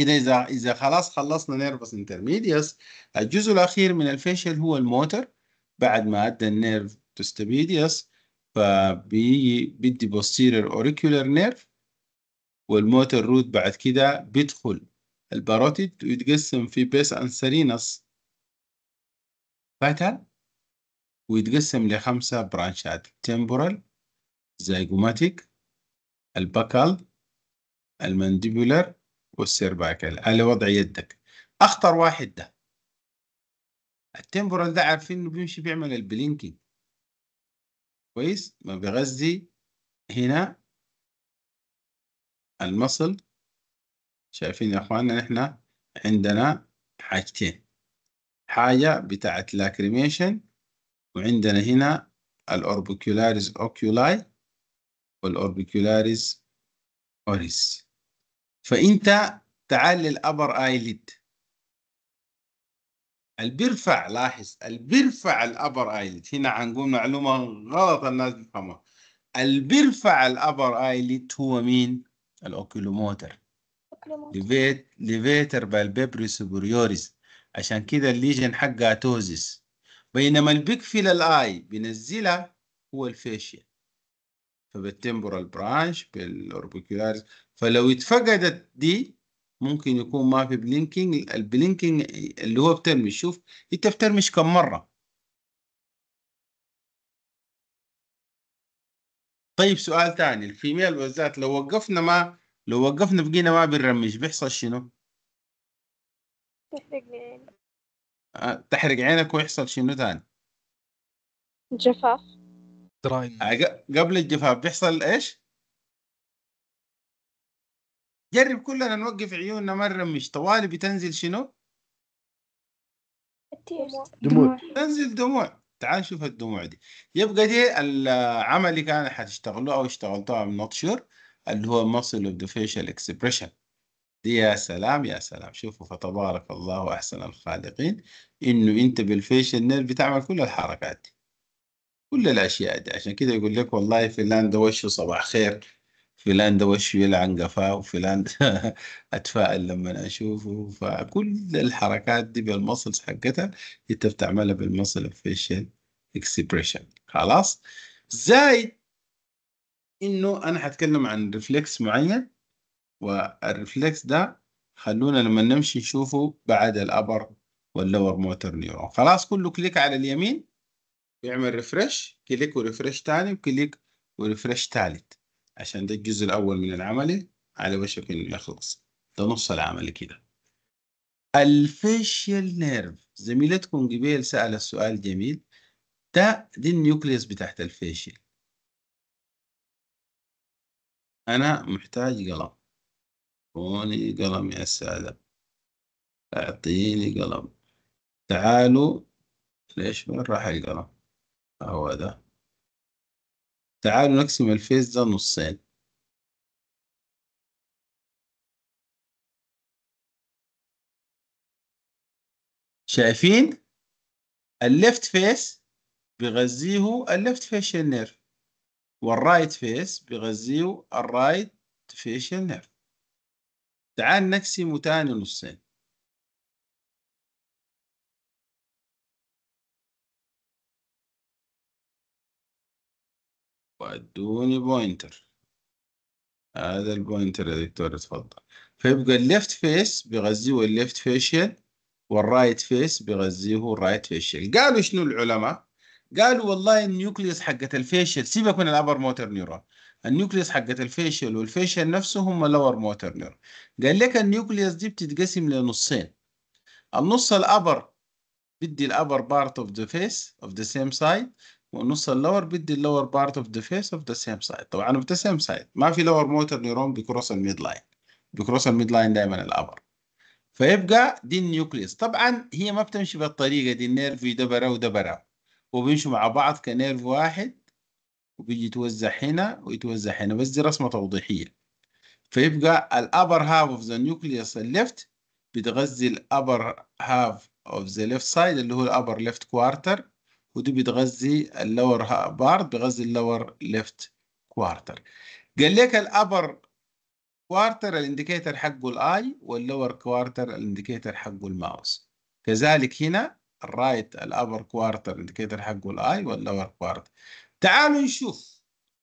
اذا إذا إذا خلاص خلصنا نيرفس انترميديوس الجزء الأخير من الفيشل هو الموتر بعد ما أدى النيرف توستبيديوس فبيجي بدي بوستيرير اوريكولار نيرف والموتر روت بعد كده بيدخل الباروتيد ويتقسم في بيس أنسرينس فاتل ويتقسم لخمسة برانشات temporal zygomatic البكال المانديبولر والسيرباكال على وضع يدك أخطر واحد ده التمبورال ده عارفين انه بيمشي بيعمل البلينكينج كويس ما بيغذي هنا المصل شايفين يا اخواننا احنا عندنا حاجتين حاجة بتاعت لاكريميشن وعندنا هنا الأوربيكولاريز أوكيولاي والأوربيكولاريز أوريس فأنت تعال للأبر آيليد البرفع لاحظ البرفع الأبر آيليد هنا هنقول معلومة غلط الناس بفهمها البرفع الأبر آيليد هو مين؟ الأوكيلوموتر ليفيتر بالبيبري سوبريوريز عشان كده الليجن حقها توزيس بينما فيل الاي بنزلها هو الفاشيا فبالتمبورال برانش بالاوربيكولار فلو اتفقدت دي ممكن يكون ما في بلينكينج البلينكينج اللي هو بترمش شوف انت بترمش كم مره طيب سؤال ثاني الفيميل بالذات لو وقفنا ما لو وقفنا بقينا ما بنرمش بيحصل شنو؟ تحرق تحرق عينك ويحصل شنو ثاني؟ جفاف آه، قبل الجفاف بيحصل ايش جرب كلنا نوقف عيوننا مرة مش طوالي بتنزل شنو دموع تنزل دموع تعال شوف الدموع دي يبقى دي العمل اللي كان حتشتغلوه او اشتغلتوها من شور اللي هو muscle of the facial expression يا سلام يا سلام شوفوا فتبارك الله احسن الخالقين انه انت بالفيشن نير بتعمل كل الحركات دي كل الاشياء دي عشان كده يقول لك والله فلان ده وشه صباح خير فلان ده وشه يلعن قفاه وفلان <laughs> اتفائل لما اشوفه فكل الحركات دي بالمصل حقتها انت بتعملها بالمصل فيشن اكسبريشن خلاص زائد انه انا هتكلم عن ريفلكس معين والريفلكس ده خلونا لما نمشي نشوفه بعد الأبر واللور موتر نيورون خلاص كله كليك على اليمين بيعمل ريفرش كليك وريفرش تاني وكليك وريفرش تالت عشان ده الجزء الأول من العملي على وشك إنه يخلص ده نص العمل كده الفيشيال نيرف زميلتكم قبيل سألت سؤال جميل ده دي النيوكليوس بتاعت الفيشيال أنا محتاج قلم أعطوني قلم يا سادة أعطيني قلم تعالوا ليش وين راح القلم هو ده تعالوا نقسم الفيس ده نصين شايفين الليفت فيس بغذيه الليفت فيشل نيرف والرايت فيس بغذيه الرايت فيشل نيرف تعال نقسمه تاني نصين وادوني بوينتر هذا البوينتر يا دكتور تفضل فيبقى الليفت فيس بيغذيه الليفت فيشل والرايت فيس بيغذيه الرايت فيشل قالوا شنو العلماء؟ قالوا والله النيوكليوس حقة الفيشل سيبك من الابر موتر نيورون النيوكليس حقت الفيشل والفيشل نفسه هم لور موتر نير قال لك النيوكليس دي بتتقسم لنصين النص الابر بدي الابر بارت اوف ذا فيس اوف ذا سيم سايد والنص اللور بدي اللور بارت اوف ذا فيس اوف ذا سيم سايد طبعا اوف ذا سيم سايد ما في لور موتر نيرون بيكروس الميد لاين بيكروس الميد لاين دائما الابر فيبقى دي النيوكليس طبعا هي ما بتمشي بالطريقه دي النيرف يدبره ودبره وبيمشوا مع بعض كنيرف واحد وبيجي يتوزع هنا ويتوزع هنا بس دي رسمة توضيحية فيبقى الأبر هاف اوف ذا نيوكليوس الليفت بتغذي الأبر هاف اوف ذا ليفت سايد اللي هو الأبر ليفت كوارتر ودي بتغذي اللور بارت ال اللور ليفت كوارتر قال لك الأبر كوارتر الانديكيتر حقه الاي واللور كوارتر الانديكيتر حقه الماوس كذلك هنا الرايت الابر كوارتر الانديكيتر حقه الاي واللور كوارتر تعالوا نشوف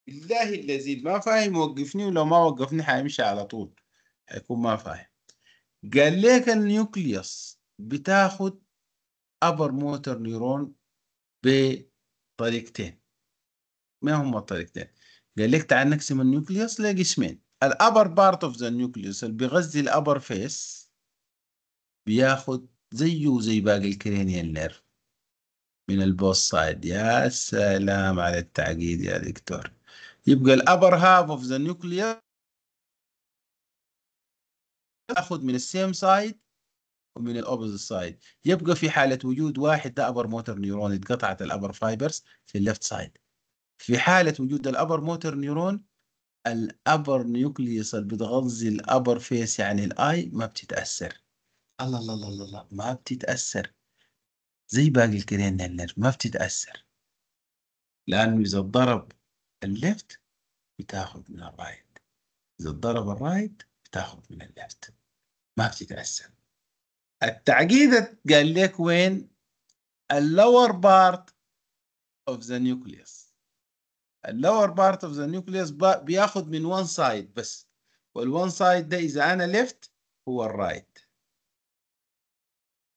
بالله الذي ما فاهم وقفني ولو ما وقفني حيمشي على طول حيكون ما فاهم قال لك النيوكليوس بتاخد أبر موتر نيرون بطريقتين ما هم الطريقتين قال لك تعال نقسم النيوكليوس لقسمين الأبر بارت اوف ذا نيوكليوس اللي بيغذي الأبر فيس بياخد زيه زي باقي الكرينيال نيرف من البوس سايد يا سلام على التعقيد يا دكتور يبقى الابر هاف اوف ذا نيوكليوس اخذ من السيم سايد ومن الاوبز سايد يبقى في حاله وجود واحد ده ابر موتور نيورون اتقطعت الابر فايبرز في اللفت سايد في حاله وجود الابر موتور نيورون الابر نيوكليوس اللي بتغذي الابر فيس يعني الاي ما بتتاثر الله الله الله الله ما بتتاثر زي باقي الكرينال ما بتتأثر لأنه إذا ضرب الليفت بتاخد من الرايت إذا ضرب الرايت بتاخد من الليفت ما بتتأثر التعقيد قال لك وين اللور بارت of the nucleus اللور بارت of the nucleus بياخد من one side بس والون سايد ده إذا أنا left هو الرايت right.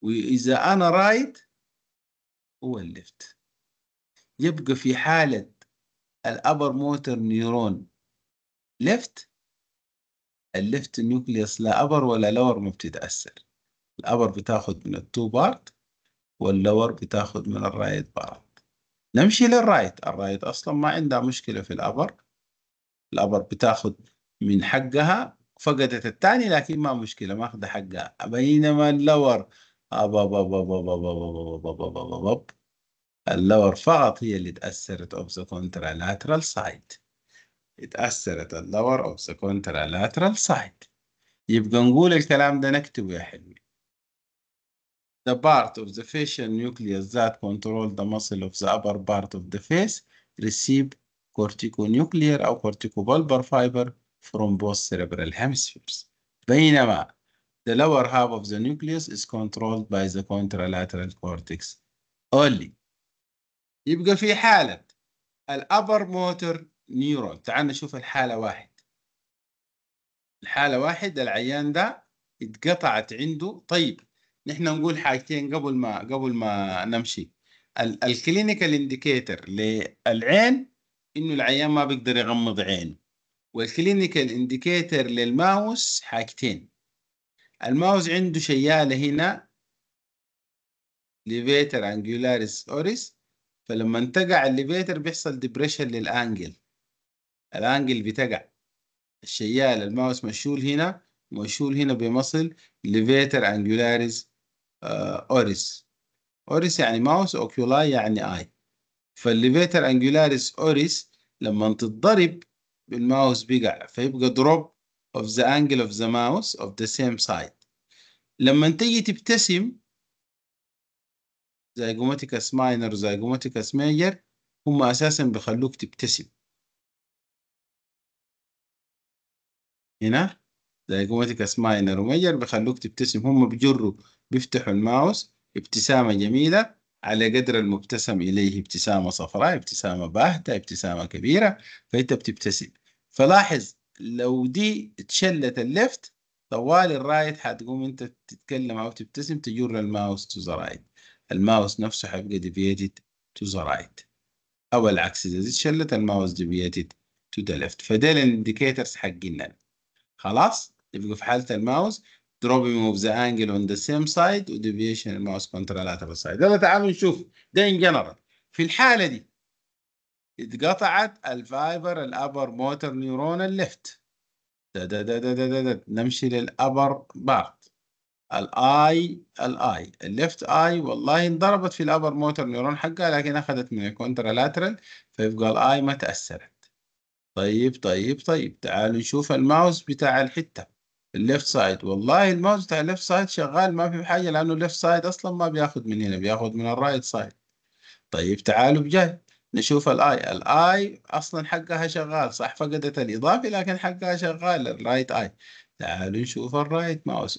وإذا أنا رايت right هو الليفت يبقى في حالة الأبر موتر نيرون ليفت الليفت نيوكليوس لا أبر ولا لور ما بتتأثر الأبر بتاخد من التو بارت واللور بتاخد من الرايت بارت نمشي للرايت الرايت أصلا ما عندها مشكلة في الأبر الأبر بتاخد من حقها فقدت الثاني لكن ما مشكلة ما أخذ حقها بينما اللور اللور فقط هي اللي تأثرت of the contralateral side اتأثرت اللور of the contralateral side يبقى نقول الكلام ده نكتبه يا حلوي The part of the facial nucleus that control the muscle of the upper part of the face receive corticonuclear أو corticobulbar fiber from both cerebral hemispheres بينما The lower half of the nucleus is controlled by the contralateral cortex only. يبقى في حالة الأبر motor نيورون تعال نشوف الحالة واحد الحالة واحد العيان ده اتقطعت عنده طيب نحن نقول حاجتين قبل ما قبل ما نمشي الكلينيكال انديكيتر للعين انه العيان ما بيقدر يغمض عينه والكلينيكال انديكيتر للماوس حاجتين الماوس عنده شيالة هنا ليفيتر انجولاريس اوريس فلما تقع الليفيتر بيحصل ديبريشن للانجل الانجل بتقع الشيال الماوس مشول هنا مشول هنا بمصل ليفيتر انجولاريس اوريس اوريس يعني ماوس اوكيولاي يعني اي فالليفيتر انجولاريس اوريس لما تتضرب بالماوس بيقع فيبقى دروب of the angle of the mouse of the same side لما تيجي تبتسم زيجوماتيكس ماينر وزيجوماتيكس ميجر هم أساسا بيخلوك تبتسم هنا زيجوماتيكس ماينر وميجر بيخلوك تبتسم هم بيجروا بيفتحوا الماوس ابتسامة جميلة على قدر المبتسم إليه ابتسامة صفراء ابتسامة باهتة ابتسامة كبيرة فأنت بتبتسم فلاحظ لو دي اتشلت الليفت طوال الرايت حتقوم انت تتكلم او تبتسم تجر الماوس تو ذا رايت الماوس نفسه حيبقى ديفيتد تو ذا رايت او العكس اذا دي اتشلت الماوس ديفيتد تو ذا ليفت فديل الانديكيتورز حقنا خلاص يبقوا في حاله الماوس dropping of the angle on the same side وديفيشن الماوس لاترال سايد يلا تعالوا نشوف ده ان جنرال في الحاله دي اتقطعت الفايبر الابر موتر نيورون الليفت نمشي للابر بارت الاي الاي الليفت اي والله انضربت في الابر موتر نيورون حقها لكن اخذت من الكونترالاترال فيبقى الاي ما تاثرت طيب طيب طيب تعالوا نشوف الماوس بتاع الحته الليفت سايد والله الماوس بتاع الليفت سايد شغال ما في حاجه لانه الليفت سايد اصلا ما بياخذ من هنا بياخذ من الرايت سايد طيب تعالوا بجاي نشوف الاي الاي اصلا حقها شغال صح فقدت الاضافه لكن حقها شغال الرايت اي تعالوا نشوف الرايت ماوس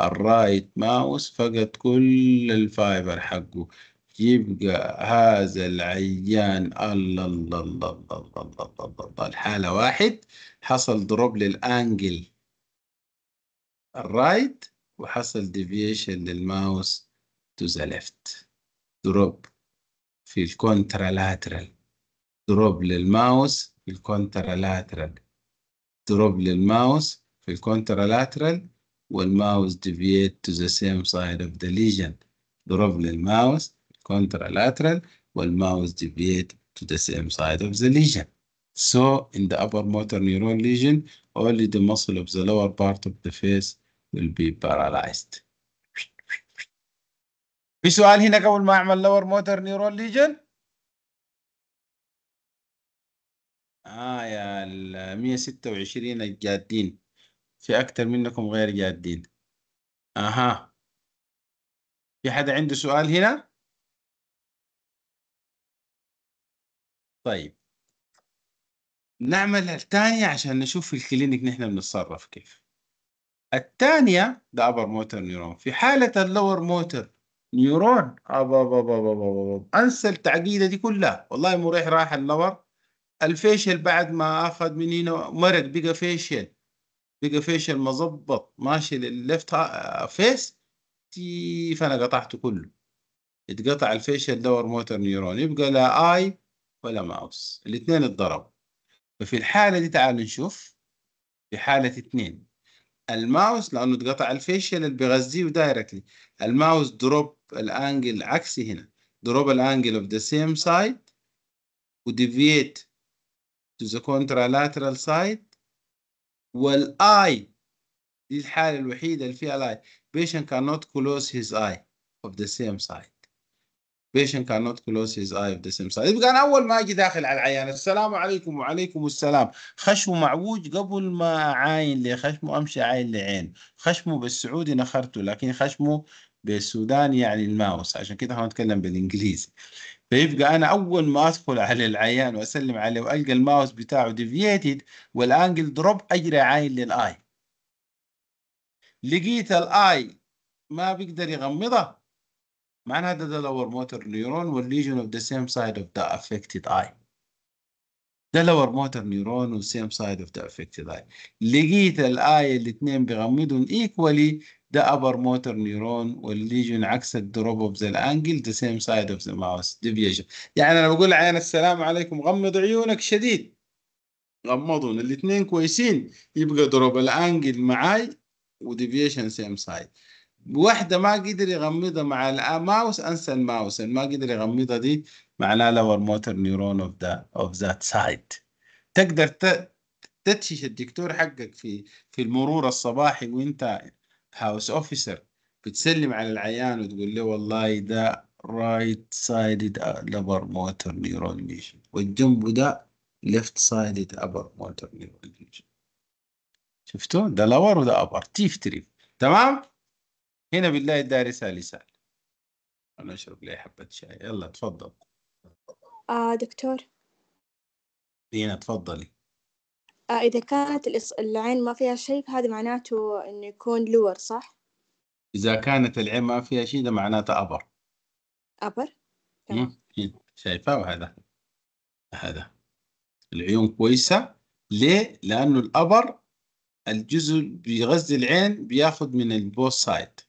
الرايت ماوس فقد كل الفايبر حقه يبقى هذا العيان الله الله الله الله الله الله الله الله الحالة واحد حصل دروب للأنجل الرايت وحصل ديفيشن للماوس تو ذا ليفت دروب في الكونترالاترال دروب للماوس في الكونترالاترال دروب للماوس في الكونترالاترال والماوس deviate to the same side of the lesion ضرب للماوس contralateral والماوس deviate to the same side of the lesion so in the upper motor neuron lesion only the muscle of the lower part of the face will be paralyzed في سؤال هنا قبل ما اعمل لور موتر نيرون ليجن اه يا ال 126 الجادين في اكثر منكم غير جادين اها في حدا عنده سؤال هنا طيب نعمل الثانية عشان نشوف في الكلينيك نحن بنتصرف كيف الثانية ده أبر موتر نيرون في حالة اللور موتر نيورون أبا آه، أبا أبا أبا أنسى التعقيدة دي كلها والله مريح راح اللور الفيشل بعد ما أخذ من هنا مرق بقى فيشل بقى فيشل مظبط ماشي للليفت آه، فيس فأنا قطعته كله اتقطع الفيشل دور موتر نيورون يبقى لا آي ولا ماوس الاثنين اتضربوا ففي الحالة دي تعالوا نشوف في حالة اثنين الماوس لأنه اتقطع الفيشل اللي بيغذيه دايركتلي الماوس دروب الانجل عكسي هنا drop الانجل of the same side و deviate to the contralateral side والاي دي الحالة الوحيدة اللي فيها الاي patient cannot close his eye of the same side patient cannot close his eye of the same side يبقى أنا أول ما أجي داخل على العيان السلام عليكم وعليكم السلام خشمه معوج قبل ما أعاين لخشمه أمشي عاين لعين خشمه بالسعودي نخرته لكن خشمه بالسودان يعني الماوس عشان كده هنتكلم بالانجليزي فيبقى انا اول ما ادخل على العيان واسلم عليه والقى الماوس بتاعه ديفييتد والانجل دروب اجري عاين للاي لقيت الاي ما بيقدر يغمضها معناها ده ده لور موتور نيورون والليجن اوف ذا سيم سايد اوف ذا افكتد اي ده لور موتور نيورون والسيم سايد اوف ذا افكتد اي لقيت الاي الاثنين بيغمضهم ايكوالي the upper motor neuron والليجن عكس الدروب اوف ذا الانجل ذا سيم سايد اوف ذا ماوس deviation يعني انا بقول عين السلام عليكم غمض عيونك شديد غمضهم الاثنين كويسين يبقى دروب الانجل معاي وديفيشن سيم سايد واحدة ما قدر يغمضها مع الماوس انسى الماوس ما قدر يغمضها دي معناها لور موتر نيرون اوف ذا اوف ذات سايد تقدر تدشش الدكتور حقك في في المرور الصباحي وانت هاوس اوفيسر بتسلم على العيان وتقول له والله ده رايت سايدد لبر موتور نيورون ليجن والجنب ده ليفت سايدد ابر موتور نيورون ليجن شفتوا ده لور وده ابر تيف تريف تمام هنا بالله ده رسالة سال انا اشرب لي حبه شاي يلا تفضل آه دكتور دينا تفضلي آه، إذا كانت العين ما فيها شيء فهذا معناته إنه يكون لور صح؟ إذا كانت العين ما فيها شيء ده معناته أبر أبر؟ تمام إيه، شايفة وهذا هذا العيون كويسة ليه؟ لأنه الأبر الجزء بيغذي العين بياخد من البوث سايد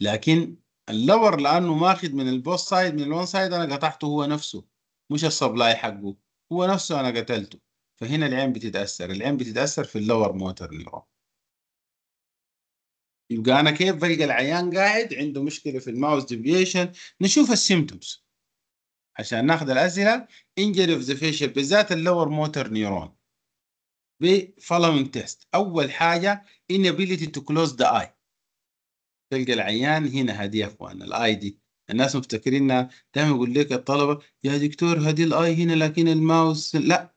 لكن اللور لأنه ماخد من البوث سايد من الون سايد أنا قطعته هو نفسه مش السبلاي حقه هو نفسه أنا قتلته فهنا العين بتتأثر العين بتتأثر في اللور موتر نيورون يبقى أنا كيف بلقى العيان قاعد عنده مشكلة في الماوس ديفيشن نشوف السيمتومز عشان ناخذ الأسئلة injury of the facial بالذات اللور موتر نيرون ب following test أول حاجة inability to close the eye تلقى العيان هنا هديه يا اخوان الاي دي الناس مفتكرين دايما يقول لك الطلبة يا دكتور هذه الاي هنا لكن الماوس لا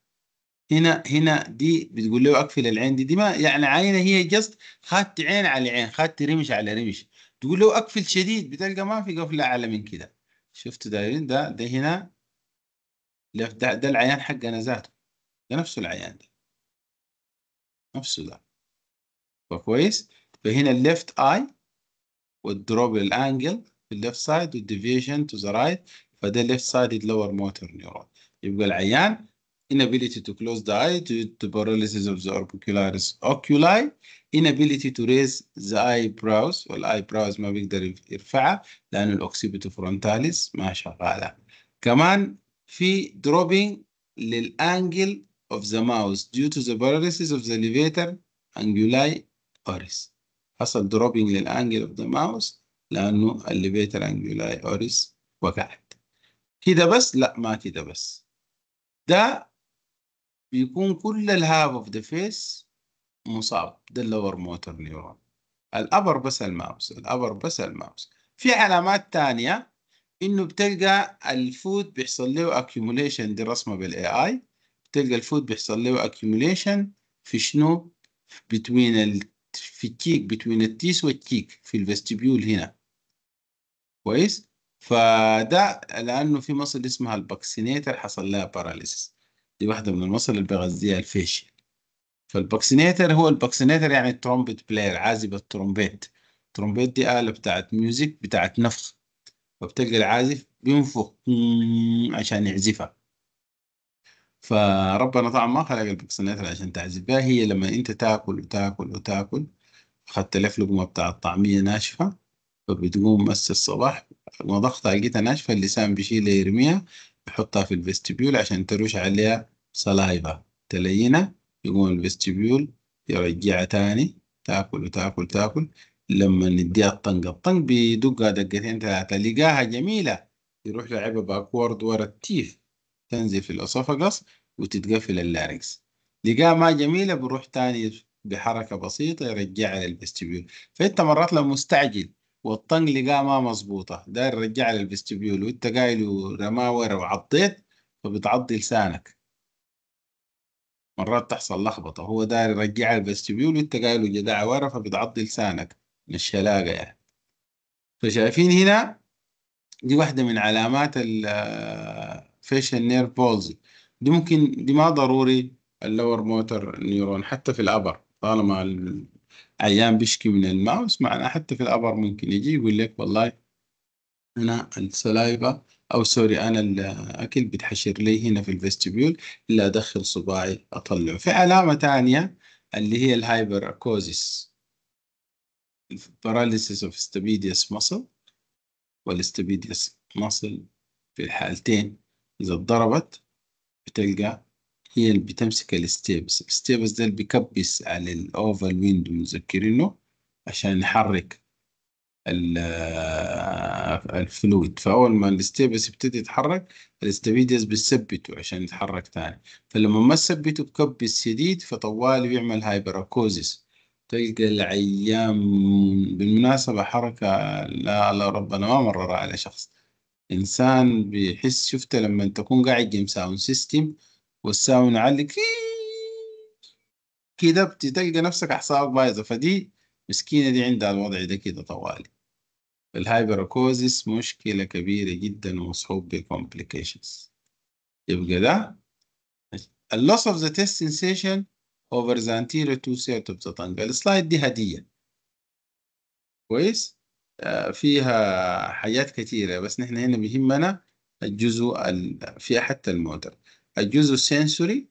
هنا هنا دي بتقول له اقفل العين دي دي ما يعني عينه هي جست خدت عين على عين خدت رمش على رمش تقول له اقفل شديد بتلقى ما في قفله اعلى من كده شفتوا دايرين ده ده هنا ده, ده العيان حقنا ذاته ده نفسه العيان ده نفسه ده فكويس فهنا الليفت اي والدروب الانجل left side division to the right فده left sided lower motor neuron يبقى العيان inability to close the eye due to paralysis of the orbicularis oculi inability to raise the eyebrows والeyebrows ما بيقدر يرفعها لأنه الأوكسيبيتو فرونتاليس ما شغالة كمان في dropping للأنجل of the mouse due to the paralysis of the levator anguli oris حصل dropping للأنجل of the mouse لأنه الليفيتر أنجولاي أوريس وقعت كده بس لا ما كده بس ده بيكون كل الهاف اوف ذا فيس مصاب ده اللور موتور نيورون الأبر بس الماوس الأبر بس الماوس في علامات ثانيه إنه بتلقى الفود بيحصل له أكيوميليشن دي رسمة بالإي آي بتلقى الفود بيحصل له أكيوميليشن في شنو بتوين ال... في التيك بتوين التيس والتيك في الفستيبيول هنا كويس فده لانه في مصل اسمها الباكسينيتر حصل لها باراليسيس دي واحده من المصل اللي بيغذيها الفيشل فالباكسينيتر هو الباكسينيتر يعني الترومبت بلاير عازب الترومبيت الترومبيت دي آلة بتاعت ميوزك بتاعت نفخ فبتلقى العازف بينفخ عشان يعزفها فربنا طبعا ما خلق الباكسينيتر عشان تعزف بها هي لما انت تاكل وتاكل وتاكل خدت لك لقمه بتاعت طعميه ناشفه فبتقوم مس الصباح نضغط لقيتها ناشفة اللسان بيشيلها يرميها يحطها في الفستبيول عشان تروش عليها سلايفا تلينها يقوم الفستبيول يرجعها تاني تاكل وتاكل تاكل لما نديها الطنق الطنق بيدقها دقتين ثلاثة لقاها جميلة يروح لعبها باكورد ورا التيف تنزل في الأسوفجس وتتقفل اللارنكس لقاها ما جميلة بروح تاني بحركة بسيطة يرجعها للفستبيول فأنت مرات لو مستعجل لقاه ما مظبوطة داير رجع للفستيبيول وانت قايل رماه ورا وعضيت فبتعضي لسانك مرات تحصل لخبطة هو داير يرجع الفستيبيول وانت قايله جدع ورا فبتعضي لسانك من الشلاقة يعني فشايفين هنا دي واحدة من علامات الفيشل نير بولز دي ممكن دي ما ضروري اللور موتر نيورون حتى في الأبر طالما عيان بيشكي من الماوس معنا حتى في الأبر ممكن يجي يقول لك والله أنا السلايفة أو سوري أنا الأكل بتحشر لي هنا في الفيستيبيول إلا أدخل صباعي أطلعه في علامة تانية اللي هي الهايبر أكوزيس paralysis of stapedius muscle والستابيديوس muscle في الحالتين إذا اتضربت بتلقى هي اللي بتمسك الستيبس الستيبس ده اللي بيكبس على الاوفال ويندو متذكرينه عشان يحرك الفلويد آه، فاول ما الستيبس يبتدي يتحرك الاستابيديز بتثبته عشان يتحرك تاني فلما ما تثبته بكبس شديد فطوال بيعمل هايبراكوزيس تلقى العيام بالمناسبة حركة لا لا ربنا ما مررها على شخص إنسان بيحس شفت لما تكون قاعد جيم ساوند سيستم والساوند يعلق كده بتلقى نفسك أعصابك بايظة فدي مسكينة دي عندها الوضع ده كده طوالي الهايبركوزيس مشكلة كبيرة جدا ومصحوب بكمبليكيشنز يبقى ده اوف ذا تيست سنسيشن اوفر ذا انتيريور تو سيرت اوف ذا tongue السلايد دي هدية كويس آه، فيها حاجات كتيرة بس نحن هنا بيهمنا الجزء فيها حتى الموتر الجزء السنسوري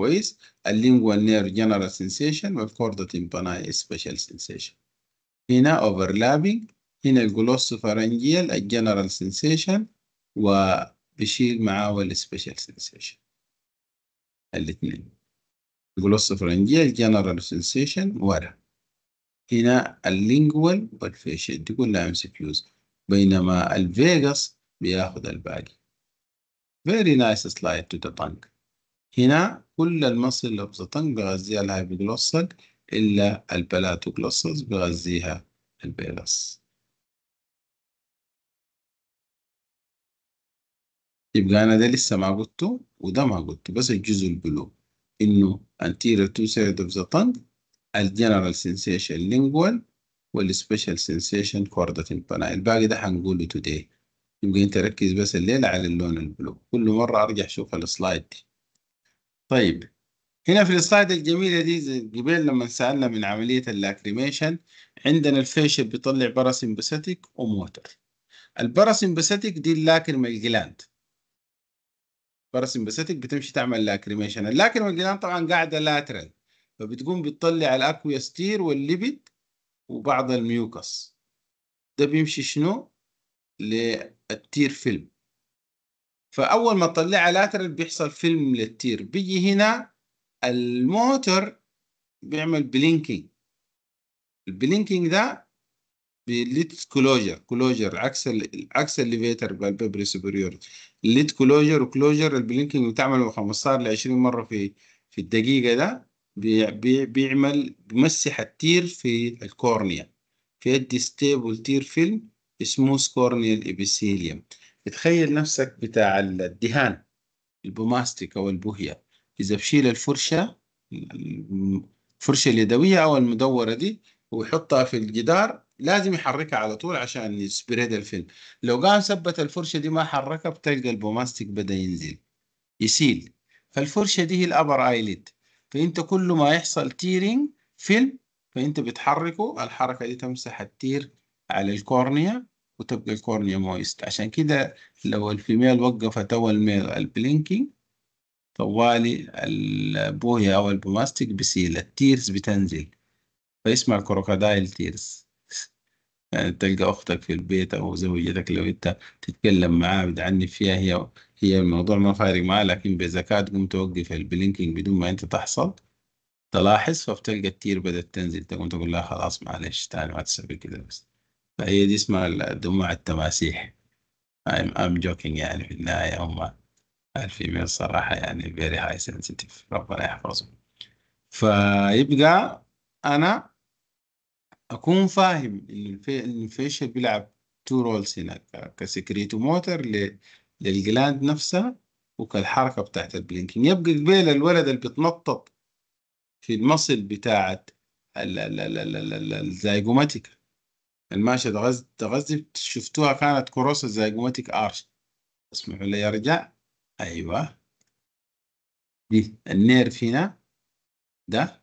كويس اللينجوال نير جنرال سنسيشن والكوردة تمباناي سبيشال سنسيشن هنا اوفرلابينج هنا الجلوس فرنجيال الجنرال سنسيشن وبشيل معاه السبيشال سنسيشن الاثنين الجلوس فرنجيال جنرال سنسيشن ورا هنا اللينجوال والفيشل دي كلها ام سي كيوز بينما الفيغاس بياخذ الباقي Very nice slide to the tongue. هنا كل المصل of the tongue بغذيها الهايبوجلوسال إلا البلاتوجلوسالز بغذيها البيلس. يبقى أنا ده لسه ما قلته وده ما قلته بس الجزء البلو إنه anterior two side of the tongue الجنرال sensation lingual والسبيشال sensation cordatal plana الباقي ده هنقوله today. يبقى انت ركز بس الليلة على اللون البلو كل مرة ارجع اشوف السلايد دي طيب هنا في السلايد الجميلة دي زي قبل لما سألنا من عملية اللاكريميشن عندنا الفيشل بيطلع باراسمبثيتك وموتر الباراسمبثيتك دي اللاكريم الجلاند باراسمبثيتك بتمشي تعمل لاكريميشن اللاكريم الجلاند طبعا قاعدة لاترال فبتقوم بتطلع الاكويستير والليبيد وبعض الميوكس ده بيمشي شنو للتير فيلم فأول ما تطلعها لاترال بيحصل فيلم للتير بيجي هنا الموتور بيعمل بلينكينج البلينكينج ده بليد كلوجر كلوجر عكس العكس الليفيتر بالبيبري سوبريور ليت كلوجر وكلوجر البلينكينج بتعمله 15 ل 20 مره في في الدقيقه ده بي بي بيعمل بيمسح التير في الكورنيا في ادي ستيبل تير فيلم سموث كورنيال إبيثيليوم تخيل نفسك بتاع الدهان البوماستيك أو البوهية إذا بشيل الفرشة الفرشة اليدوية أو المدورة دي ويحطها في الجدار لازم يحركها على طول عشان يسبريد الفيلم لو قام ثبت الفرشة دي ما حركها بتلقى البوماستيك بدأ ينزل يسيل فالفرشة دي هي الأبر آيليد فأنت كل ما يحصل تيرينج فيلم فأنت بتحركه الحركة دي تمسح التير على الكورنيا وتبقى الكورنيا مويست عشان كده لو الفيميل وقفت أول ميل البلينكينج طوالي البويا أو البوماستيك بسيل التيرز بتنزل فيسمع كروكودايل تيرز يعني تلقى أختك في البيت أو زوجتك لو أنت تتكلم معاها بتعنف فيها هي هي الموضوع ما فارق معاها لكن بزكاة تقوم توقف البلينكينج بدون ما أنت تحصل تلاحظ فبتلقى التير بدأت تنزل تقوم تقول لها خلاص معلش تعالي ما تسوي كده بس فهي دي اسمها دموع التماسيح I'm, I'm joking يعني في النهاية هم الفيميل صراحة يعني very high sensitive ربنا يحفظهم فيبقى أنا أكون فاهم إن الفيشل بيلعب تو رولز هنا كسكريتو موتر للجلاند نفسها وكالحركة بتاعت البلينكينج يبقى قبيل الولد اللي بيتنطط في المصل بتاعت الزيجوماتيك المشهد غزه غزه شفتوها كانت كروس زيجوماتيك ارش اسمحوا لي ارجع ايوه دي النيرف هنا ده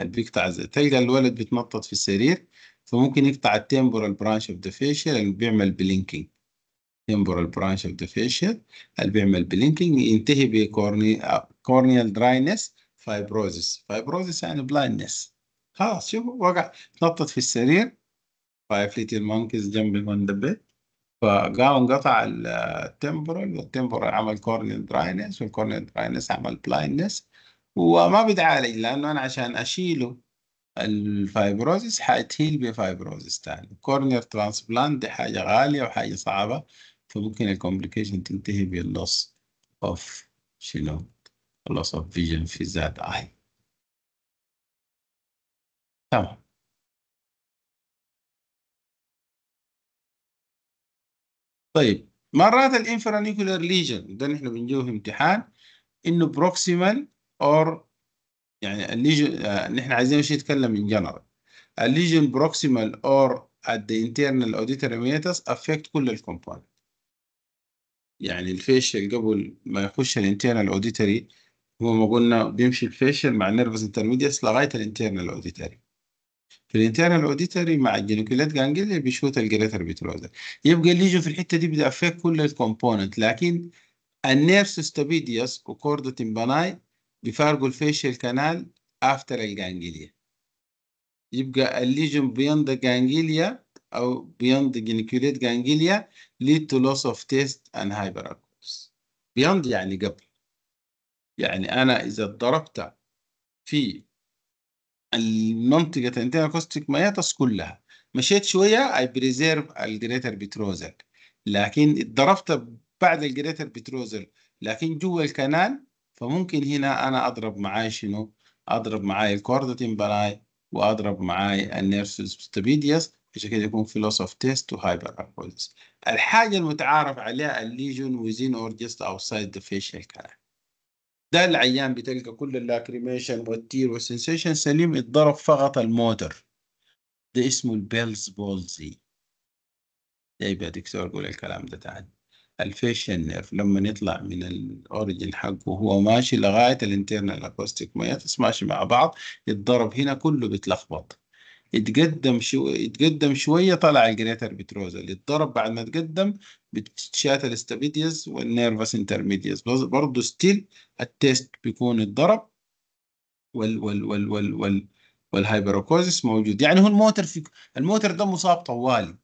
بيقطع تلقى الولد بيتنطط في السرير فممكن يقطع التيمبورال برانش اوف ذا فيشل اللي بيعمل بلينكينج تيمبورال برانش اوف ذا فيشل اللي بيعمل بلينكينج ينتهي بكورني كورنيال دراينس فايبروزيس فايبروزيس يعني بلايندنس خلاص شوفوا وقع نطت في السرير فايف ليتل مونكيز جنب المندبات فقام انقطع التمبرال والتمبرال عمل كورنيال دراينس والكورنيال دراينس عمل بلايندنس وما بتعالج لانه انا عشان اشيله الفايبروزيس حتهيل بفايبروزيس تاني كورنيال ترانسبلانت دي حاجة غالية وحاجة صعبة فممكن الكومبليكيشن تنتهي باللوس اوف شنو اللوس اوف فيجن في ذات اي تمام طيب مرات الانفرانيكولار ليجن ده نحن بنجيه امتحان انه بروكسيمال اور يعني الليجن آه، نحن عايزين مش نتكلم من جنرال الليجن بروكسيمال اور at the internal auditory meatus affect كل الكومبوند يعني الفيشل قبل ما يخش الانترنال اوديتري هو ما قلنا بيمشي الفيشل مع النيرفس انترميدياس لغايه الانترنال اوديتري في الانترنال اوديتوري مع الجينيكولات جانجليا بيشوت الجريتر بيتروزر يبقى اللي يجوا في الحته دي بدي افك كل الكومبوننت لكن النيرس ستوبيديوس وكوردو تيمباناي بيفارقوا الفيشل كانال افتر الجانجليا يبقى الليجن بيوند جانجليا او بيوند جينيكوليت جانجليا lead to loss of taste and hyperacusis بيوند يعني قبل يعني انا اذا ضربت في المنطقة الانتراكوستيك مياتس كلها مشيت شوية اي بريزيرف الجريتر بتروزل لكن اتضربت بعد الجريتر بتروزل لكن جوا الكنال فممكن هنا انا اضرب معاي شنو اضرب معاي الكوردا تمبراي واضرب معاي النيرسوس ستابيديوس عشان كده يكون لوس اوف تيست وهايبر الحاجه المتعارف عليها الليجون ويزين اور جست اوسايد ذا فيشال ده العيان بتلقى كل اللاكريميشن والتير والسنسيشن سليم اتضرب فقط الموتر ده اسمه البيلز بولزي ده يبقى دكتور قول الكلام ده تعال الفيشن نيرف لما يطلع من الاوريجن حقه وهو ماشي لغايه الانترنال اكوستيك ميتس ماشي مع بعض يتضرب هنا كله بيتلخبط اتقدم شو اتقدم شويه طلع الجريتر بتروزا اللي اتضرب بعد ما اتقدم بتشات الاستابيديز والنيرفس انترميديز برضه ستيل التيست بيكون اتضرب وال وال وال وال وال والهايبروكوزس موجود يعني هو الموتر في الموتر ده مصاب طوالي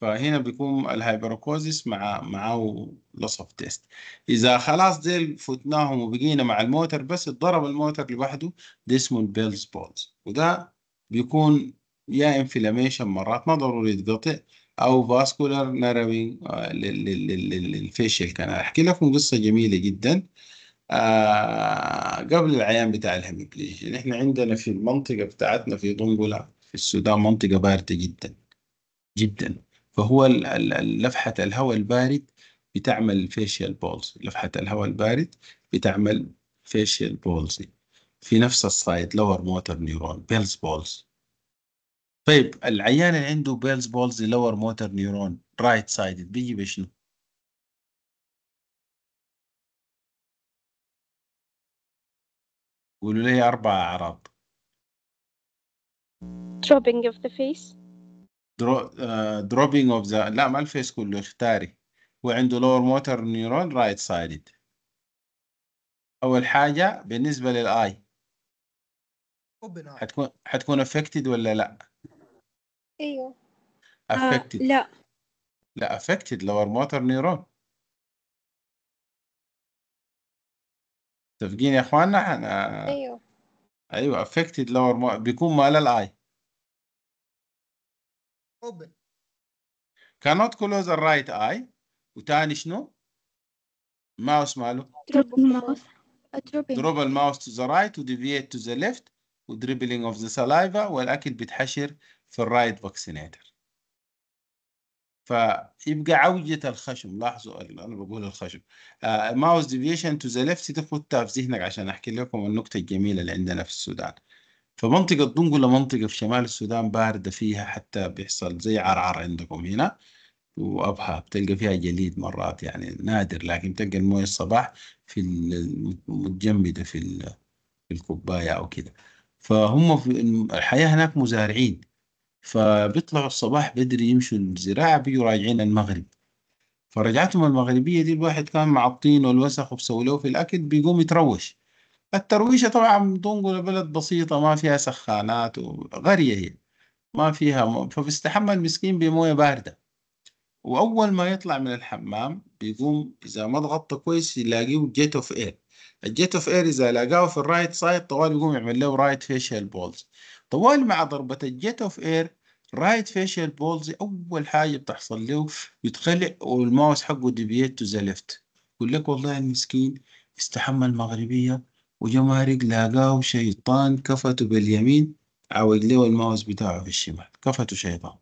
فهنا بيكون الهايبروكوزس مع معه اوف تيست اذا خلاص ديل فتناهم وبقينا مع الموتر بس اتضرب الموتر لوحده ده اسمه البيلز بولز وده بيكون يا انفلاميشن مرات ما ضروري يتقطع او فاسكولار نروي للفيشل كان احكي لكم قصه جميله جدا آه قبل العيان بتاع الهيميبليجيا نحن عندنا في المنطقه بتاعتنا في دنقلة في السودان منطقه بارده جدا جدا فهو لفحه الهواء البارد بتعمل فيشل بولز لفحه الهواء البارد بتعمل فيشل بولزي في نفس السايد لور موتر نيورون بيلز بولز طيب العيان اللي عنده بيلز بولز لور موتر نيورون رايت سايد بيجي بشنو؟ قولوا لي أربع أعراض dropping of the face دروبينج اوف آه، dropping of the لا ما الفيس كله اختاري هو عنده lower motor neuron right sided أول حاجة بالنسبة للآي open art هتكون هتكون affected ولا لا ايوه affected آه لا لا affected lower motor neuron متفقين يا اخوانا انا ايوه ايوه affected lower motor بيكون مال الاي open cannot close the right eye وتاني شنو ماوس ماله دروب الماوس دروب الماوس to the right و deviate to the left ودريبلينج اوف ذا سلايفا والاكل بيتحشر في الرايت فاكسينيتر فيبقى عوجة الخشم لاحظوا انا بقول الخشم ماوس ديفيشن تو ذا ليفت دي خدتها في ذهنك عشان احكي لكم النكته الجميله اللي عندنا في السودان فمنطقه دنقله منطقه في شمال السودان بارده فيها حتى بيحصل زي عرعر عندكم هنا وابها بتلقى فيها جليد مرات يعني نادر لكن تلقى المويه الصباح في المتجمده في الكوبايه او كده فهم في الحياة هناك مزارعين فبيطلعوا الصباح بدري يمشوا الزراعة بيجوا راجعين المغرب فرجعتهم المغربية دي الواحد كان مع الطين والوسخ وبسولوه في الأكل بيقوم يتروش الترويشة طبعا تنقل بلد بسيطة ما فيها سخانات وغرية هي ما فيها فبيستحمى المسكين بموية باردة وأول ما يطلع من الحمام بيقوم إذا ما ضغطته كويس يلاقيه جيت أوف إير الجيت اوف اير اذا لقاه في الرايت سايد طوال يقوم يعمل له رايت فيشل بولز طوال مع ضربة الجيت اوف اير رايت فيشل بولز اول حاجة بتحصل له بيتخلع والماوس حقه ديبيت تو ذا ليفت يقول لك والله المسكين استحمى المغربية وجمارك لاقاه شيطان كفته باليمين عوج له الماوس بتاعه في الشمال كفته شيطان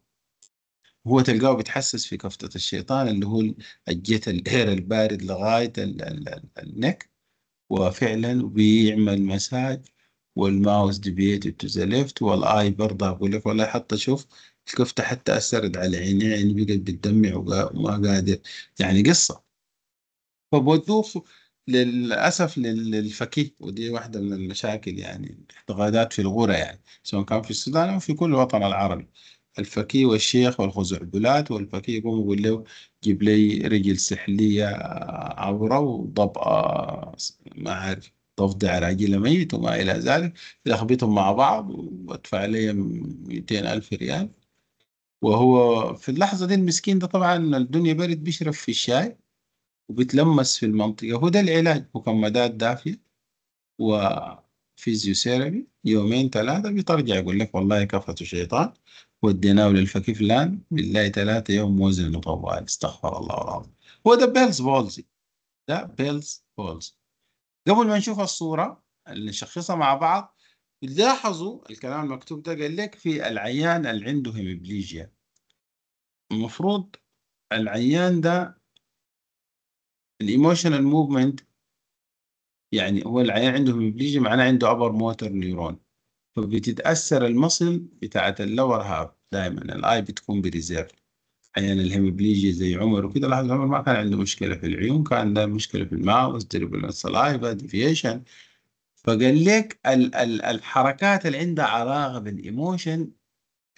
هو تلقاه بيتحسس في كفتة الشيطان اللي هو الجيت الاير البارد لغاية النك وفعلا بيعمل مساج والماوس ديفيتد تو ذا ليفت والاي برضه اقول لك والله حتى شوف الكفته حتى اسرد على عيني عيني بقت بتدمع وما قادر يعني قصه فبوضوخ للاسف للفكيه ودي واحده من المشاكل يعني الاعتقادات في الغوره يعني سواء كان في السودان او في كل الوطن العربي الفكي والشيخ والخزعبلات والفكي يقوم يقول له جيب لي رجل سحلية عبرة وضب ما عارف ضفدع راجل ميت وما إلى ذلك يخبطهم مع بعض وادفع لي 200 ألف ريال وهو في اللحظة دي المسكين ده طبعا الدنيا برد بيشرب في الشاي وبتلمس في المنطقة هو ده العلاج مكمدات دافية و فيزيوثيرابي يومين ثلاثة بترجع يقول لك والله كفة الشيطان وديناه للفكي فلان بالله ثلاثة يوم وزن طوال استغفر الله العظيم هو ده بيلز بولزي ده بيلز بولزي قبل ما نشوف الصورة اللي نشخصها مع بعض لاحظوا الكلام المكتوب ده قال لك في العيان اللي عنده هيمبليجيا المفروض العيان ده الايموشنال موفمنت يعني هو العيان عنده هيموبليجيا معناه عنده أبر موتر نيرون فبتتأثر المصل بتاعت اللور هاف دائما الآي بتكون بريزيرف عيان الهيمبليجيا زي عمر وكده لاحظ عمر ما كان عنده مشكلة في العيون كان عنده مشكلة في الماوس دريبل سلايفا ديفيشن فقال لك ال ال الحركات اللي عندها علاقة بالإيموشن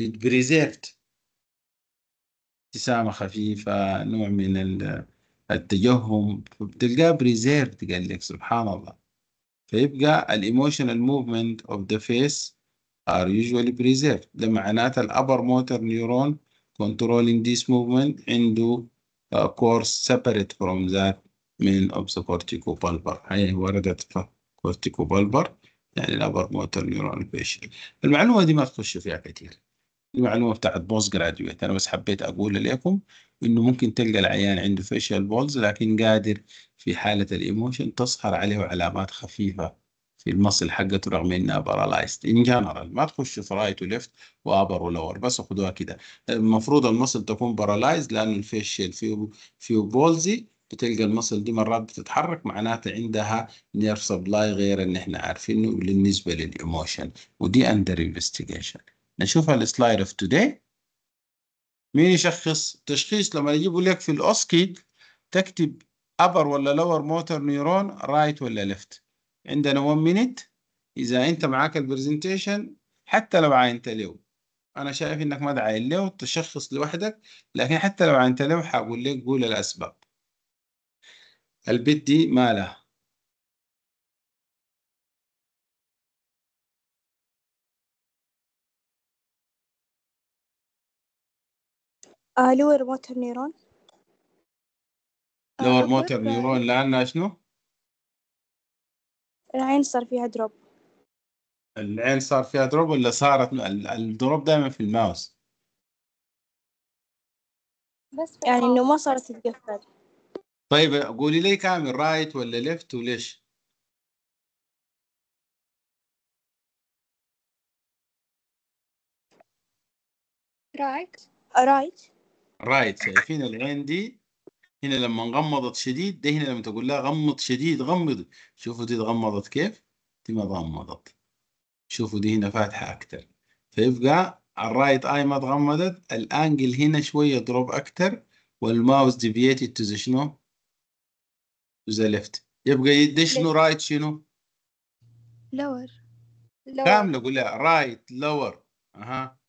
بريزيرفد ابتسامة خفيفة نوع من ال التجهم فبتلقاه بريزيرد قال لك سبحان الله فيبقى الايموشنال موفمنت اوف ذا فيس ار يوجوالي بريزيرد ده معناته الابر موتور نيورون كنترولينج ذيس موفمنت عنده كورس سيبريت فروم ذات من كورتيكو بالبر هي وردت في كورتيكو بالبر يعني الابر موتور نيورون فيشل المعلومه دي ما تخش فيها كثير المعلومه بتاعت بوست جراديويت انا بس حبيت اقول لكم انه ممكن تلقى العيان عنده فيشل بولز لكن قادر في حالة الايموشن تظهر عليه علامات خفيفة في المصل حقته رغم انها بارالايزد ان جنرال ما تخش في رايت وليفت وابر ولور بس خدوها كده المفروض المصل تكون بارالايز لان الفيشل فيه فيه بولزي بتلقى المصل دي مرات بتتحرك معناته عندها نيرف سبلاي غير ان احنا عارفينه بالنسبه للايموشن ودي اندر انفستيجيشن نشوف السلايد اوف توداي مين يشخص تشخيص لما يجيبوا لك في الاوسكيد تكتب upper ولا lower motor neuron right ولا left عندنا 1 minute اذا انت معاك البرزنتيشن حتى لو عينت له انا شايف انك ما دعين له تشخص لوحدك لكن حتى لو عينت له حقول لك قول الاسباب البت دي مالها لور موتر نيرون لور موتر نيرون لأن شنو؟ العين صار فيها دروب العين صار فيها دروب ولا صارت الدروب دائما في الماوس بس يعني انه ما صارت تتقفل طيب قولي لي كامل رايت ولا ليفت وليش؟ رايت آه، رايت رايت شايفين العين دي هنا لما انغمضت شديد ده هنا لما تقول لها غمض شديد غمضي شوفوا دي اتغمضت كيف دي ما غمضت شوفوا دي هنا فاتحة أكتر فيبقى الرايت اي ما اتغمضت الانجل هنا شوية دروب أكتر والماوس ديفييتد تو ذا شنو؟ تو ذا ليفت يبقى دي شنو رايت شنو؟ لور كاملة قول لها رايت لور اها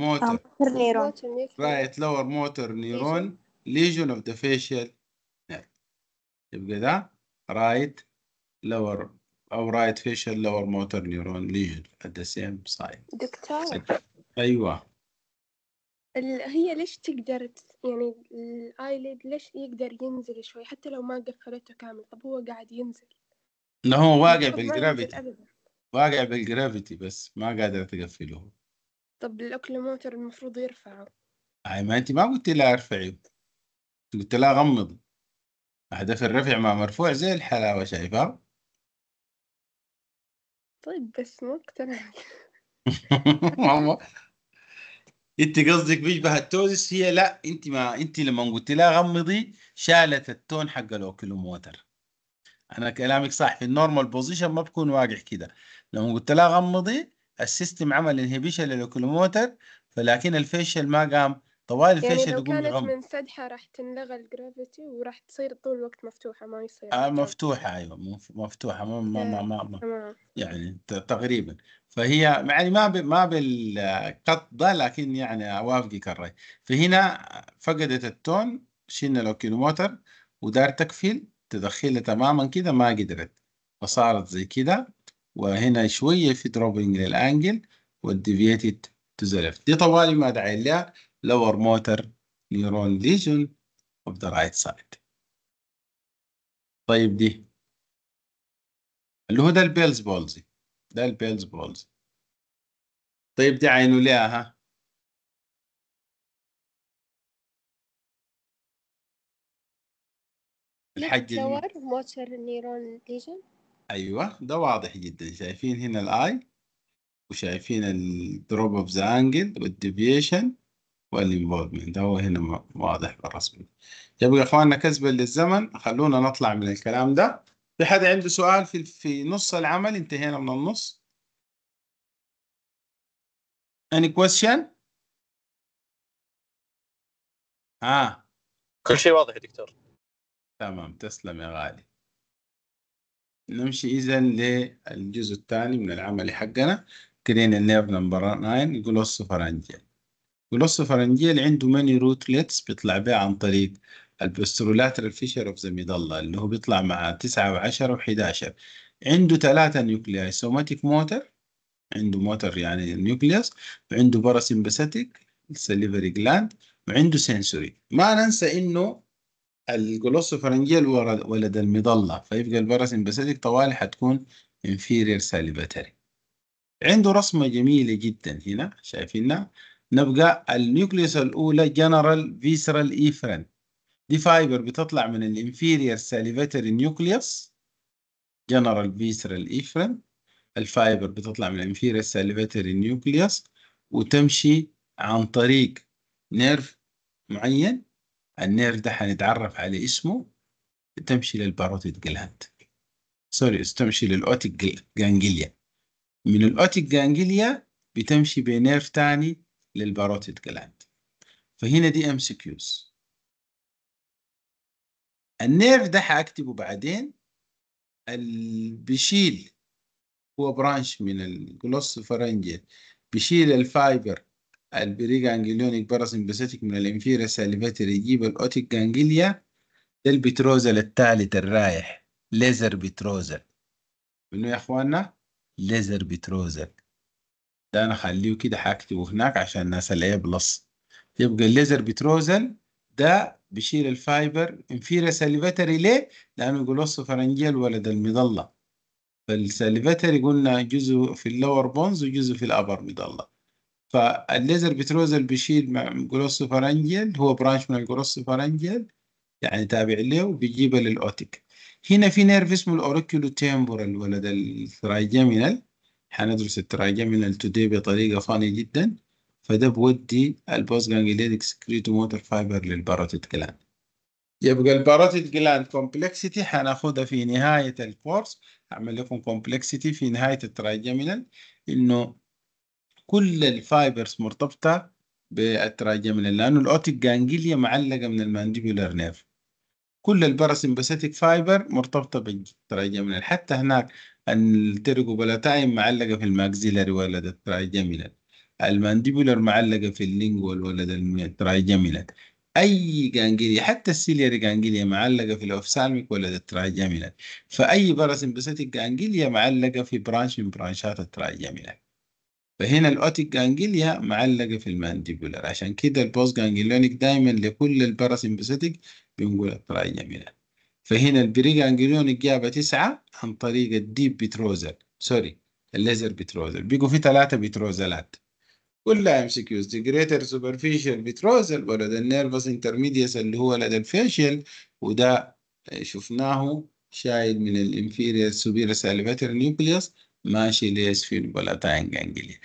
موتر neuron آه، right lower motor neuron lesion of the facial يبقى ده right lower أو right facial lower motor neuron lesion at the same سايد دكتور أيوه هي ليش تقدر يعني الايليد ليش يقدر ينزل شوي حتى لو ما قفلته كامل طب هو قاعد ينزل لا هو واقع بالجرافيتي واقع بالجرافيتي بس ما قادر تقفله طب الأوكليموتر المفروض يرفعه أي ما أنت ما قلت لها ارفعي قلت لها غمضي هدف الرفع مع مرفوع زي الحلاوة شايفها طيب بس مو اقتنعت <laughs> انت قصدك بيشبه التوزس هي لا انت ما انت لما قلت لها غمضي شالت التون حق الاوكلوموتر انا كلامك صح في النورمال بوزيشن ما بكون واقع كده لما قلت لها غمضي السيستم عمل انهبيشن للكلوموتر فلكن الفيشل ما قام طوال يعني الفيشل يعني لو يقوم كانت من راح تنلغى الجرافيتي وراح تصير طول الوقت مفتوحة ما يصير آه مفتوحة أيوة مفتوحة ما ما ما, ما, ما يعني تقريبا فهي يعني ما ما بالقط ده لكن يعني أوافقك الرأي فهنا فقدت التون شلنا الاوكيلوموتر ودار تكفيل تدخلها تماما كده ما قدرت فصارت زي كده وهنا شوية في دروبينج للأنجل والديفيتد to the left دي طوالي ما ادعي لها lower motor neuron lesion of the right side طيب دي اللي هو ده البيلز بولزي ده البيلز بولزي طيب دي عينوا لها ها الحاجة اللي... موتر نيرون ليجن ايوه ده واضح جدا شايفين هنا الاي وشايفين الدروب اوف ذا انجل والديفيشن والانفولفمنت ده هو هنا واضح بالرسم يبقى يا اخواننا كذبا للزمن خلونا نطلع من الكلام ده في حد عنده سؤال في في نص العمل انتهينا من النص any question ها آه. كل شيء واضح يا دكتور تمام تسلم يا غالي نمشي إذا للجزء الثاني من العمل حقنا كرينا النيرف نمبر 9 جلوس فرنجيال جلوس فرنجيال عنده ماني روتلتس بيطلع بيها عن طريق البسترولاترال فيشر اوف ذا ميدلا اللي هو بيطلع مع 9 و10 و11 عنده ثلاثة نيوكلياي سوماتيك موتر عنده موتر يعني النيوكليوس وعنده باراسمباثيك سليفري جلاند وعنده سنسوري ما ننسى انه الجلوس فرنجية ولد المظلة فيبقى الباراسمباثيك طوالي حتكون inferior salivatory عنده رسمة جميلة جدا هنا شايفينها نبقى النيوكليوس الأولى general visceral efferent دي فايبر بتطلع من inferior salivatory نيوكليوس general visceral efferent الفايبر بتطلع من inferior salivatory نيوكليوس وتمشي عن طريق نيرف معين النيرف ده حنتعرف على اسمه تمشي للباروتيد جلاند سوري تمشي للأوتيك جانجليا من الأوتيك جانجليا بتمشي بنيرف تاني للباروتيد جلاند فهنا دي ام سي كيوز النيرف ده حاكتبه بعدين اللي بيشيل هو برانش من الجلوس فرنجل بيشيل الفايبر البري جانجليونيك باراسمباثيك من الانفيرا ساليفاتري يجيب الاوتيك جانجليا ده البتروزل الثالث الرايح ليزر بتروزل منو يا اخوانا ليزر بتروزل ده انا خليه كده هكتبه هناك عشان الناس اللي بلس يبقى الليزر بتروزل ده بيشيل الفايبر انفيرا ساليفاتري ليه؟ لأنه جلوس فرنجيل ولد المظلة فالساليفاتري قلنا جزء في اللور بونز وجزء في الأبر مظلة فالليزر بتروزل بيشيل جروسوفارنجل هو برانش من الجروسوفارنجل يعني تابع له وبيجيبه للاوتيك هنا في نيرف اسمه الاوريكولو تيمبورال ولا ده حندرس الترايجامينال تودي بطريقه فانية جدا فده بودي البوست جانجلينيك سكريتو موتر فايبر للباروتيد جلاند يبقى الباروتيد جلاند كومبلكسيتي حناخدها في نهايه الكورس اعمل لكم كومبلكسيتي في نهايه الترايجامينال انه كل الفايبرز مرتبطة بالتراجمنال لأنه الأوتيك جانجليا معلقة من المانديبولار نيرف كل الباراسمباثيتيك فايبر مرتبطة بالتراجمنال حتى هناك التريجوبلاتايم معلقة في الماكزيلاري ولد التراجمنال المانديبولار معلقة في اللينجوال ولد التراجمنال اي جانجليا حتى السيلياري جانجليا معلقه في الاوفسالميك ولا التراجامينال فاي باراسمبثيتيك جانجليا معلقه في برانش من برانشات التراجامينال فهنا الأوتيك جانجليا معلقة في المانديبولر عشان كده البوست جانجليونيك دايما لكل الباراسمبثيتك بنقول التراجة فهنا البري جانجليونيك جابه تسعة عن طريق الديب بتروزل سوري الليزر بتروزل بيجوا في ثلاثة بتروزلات كلها ام سي كيوز دي جريتر سوبرفيشال بتروزل ولا ذا نيرفس انترميدياس اللي هو لدى الفيشل وده شفناه شايل من الانفيرير سوبيرس الفاتر نيوكليوس ماشي ليس في ولا جانجليا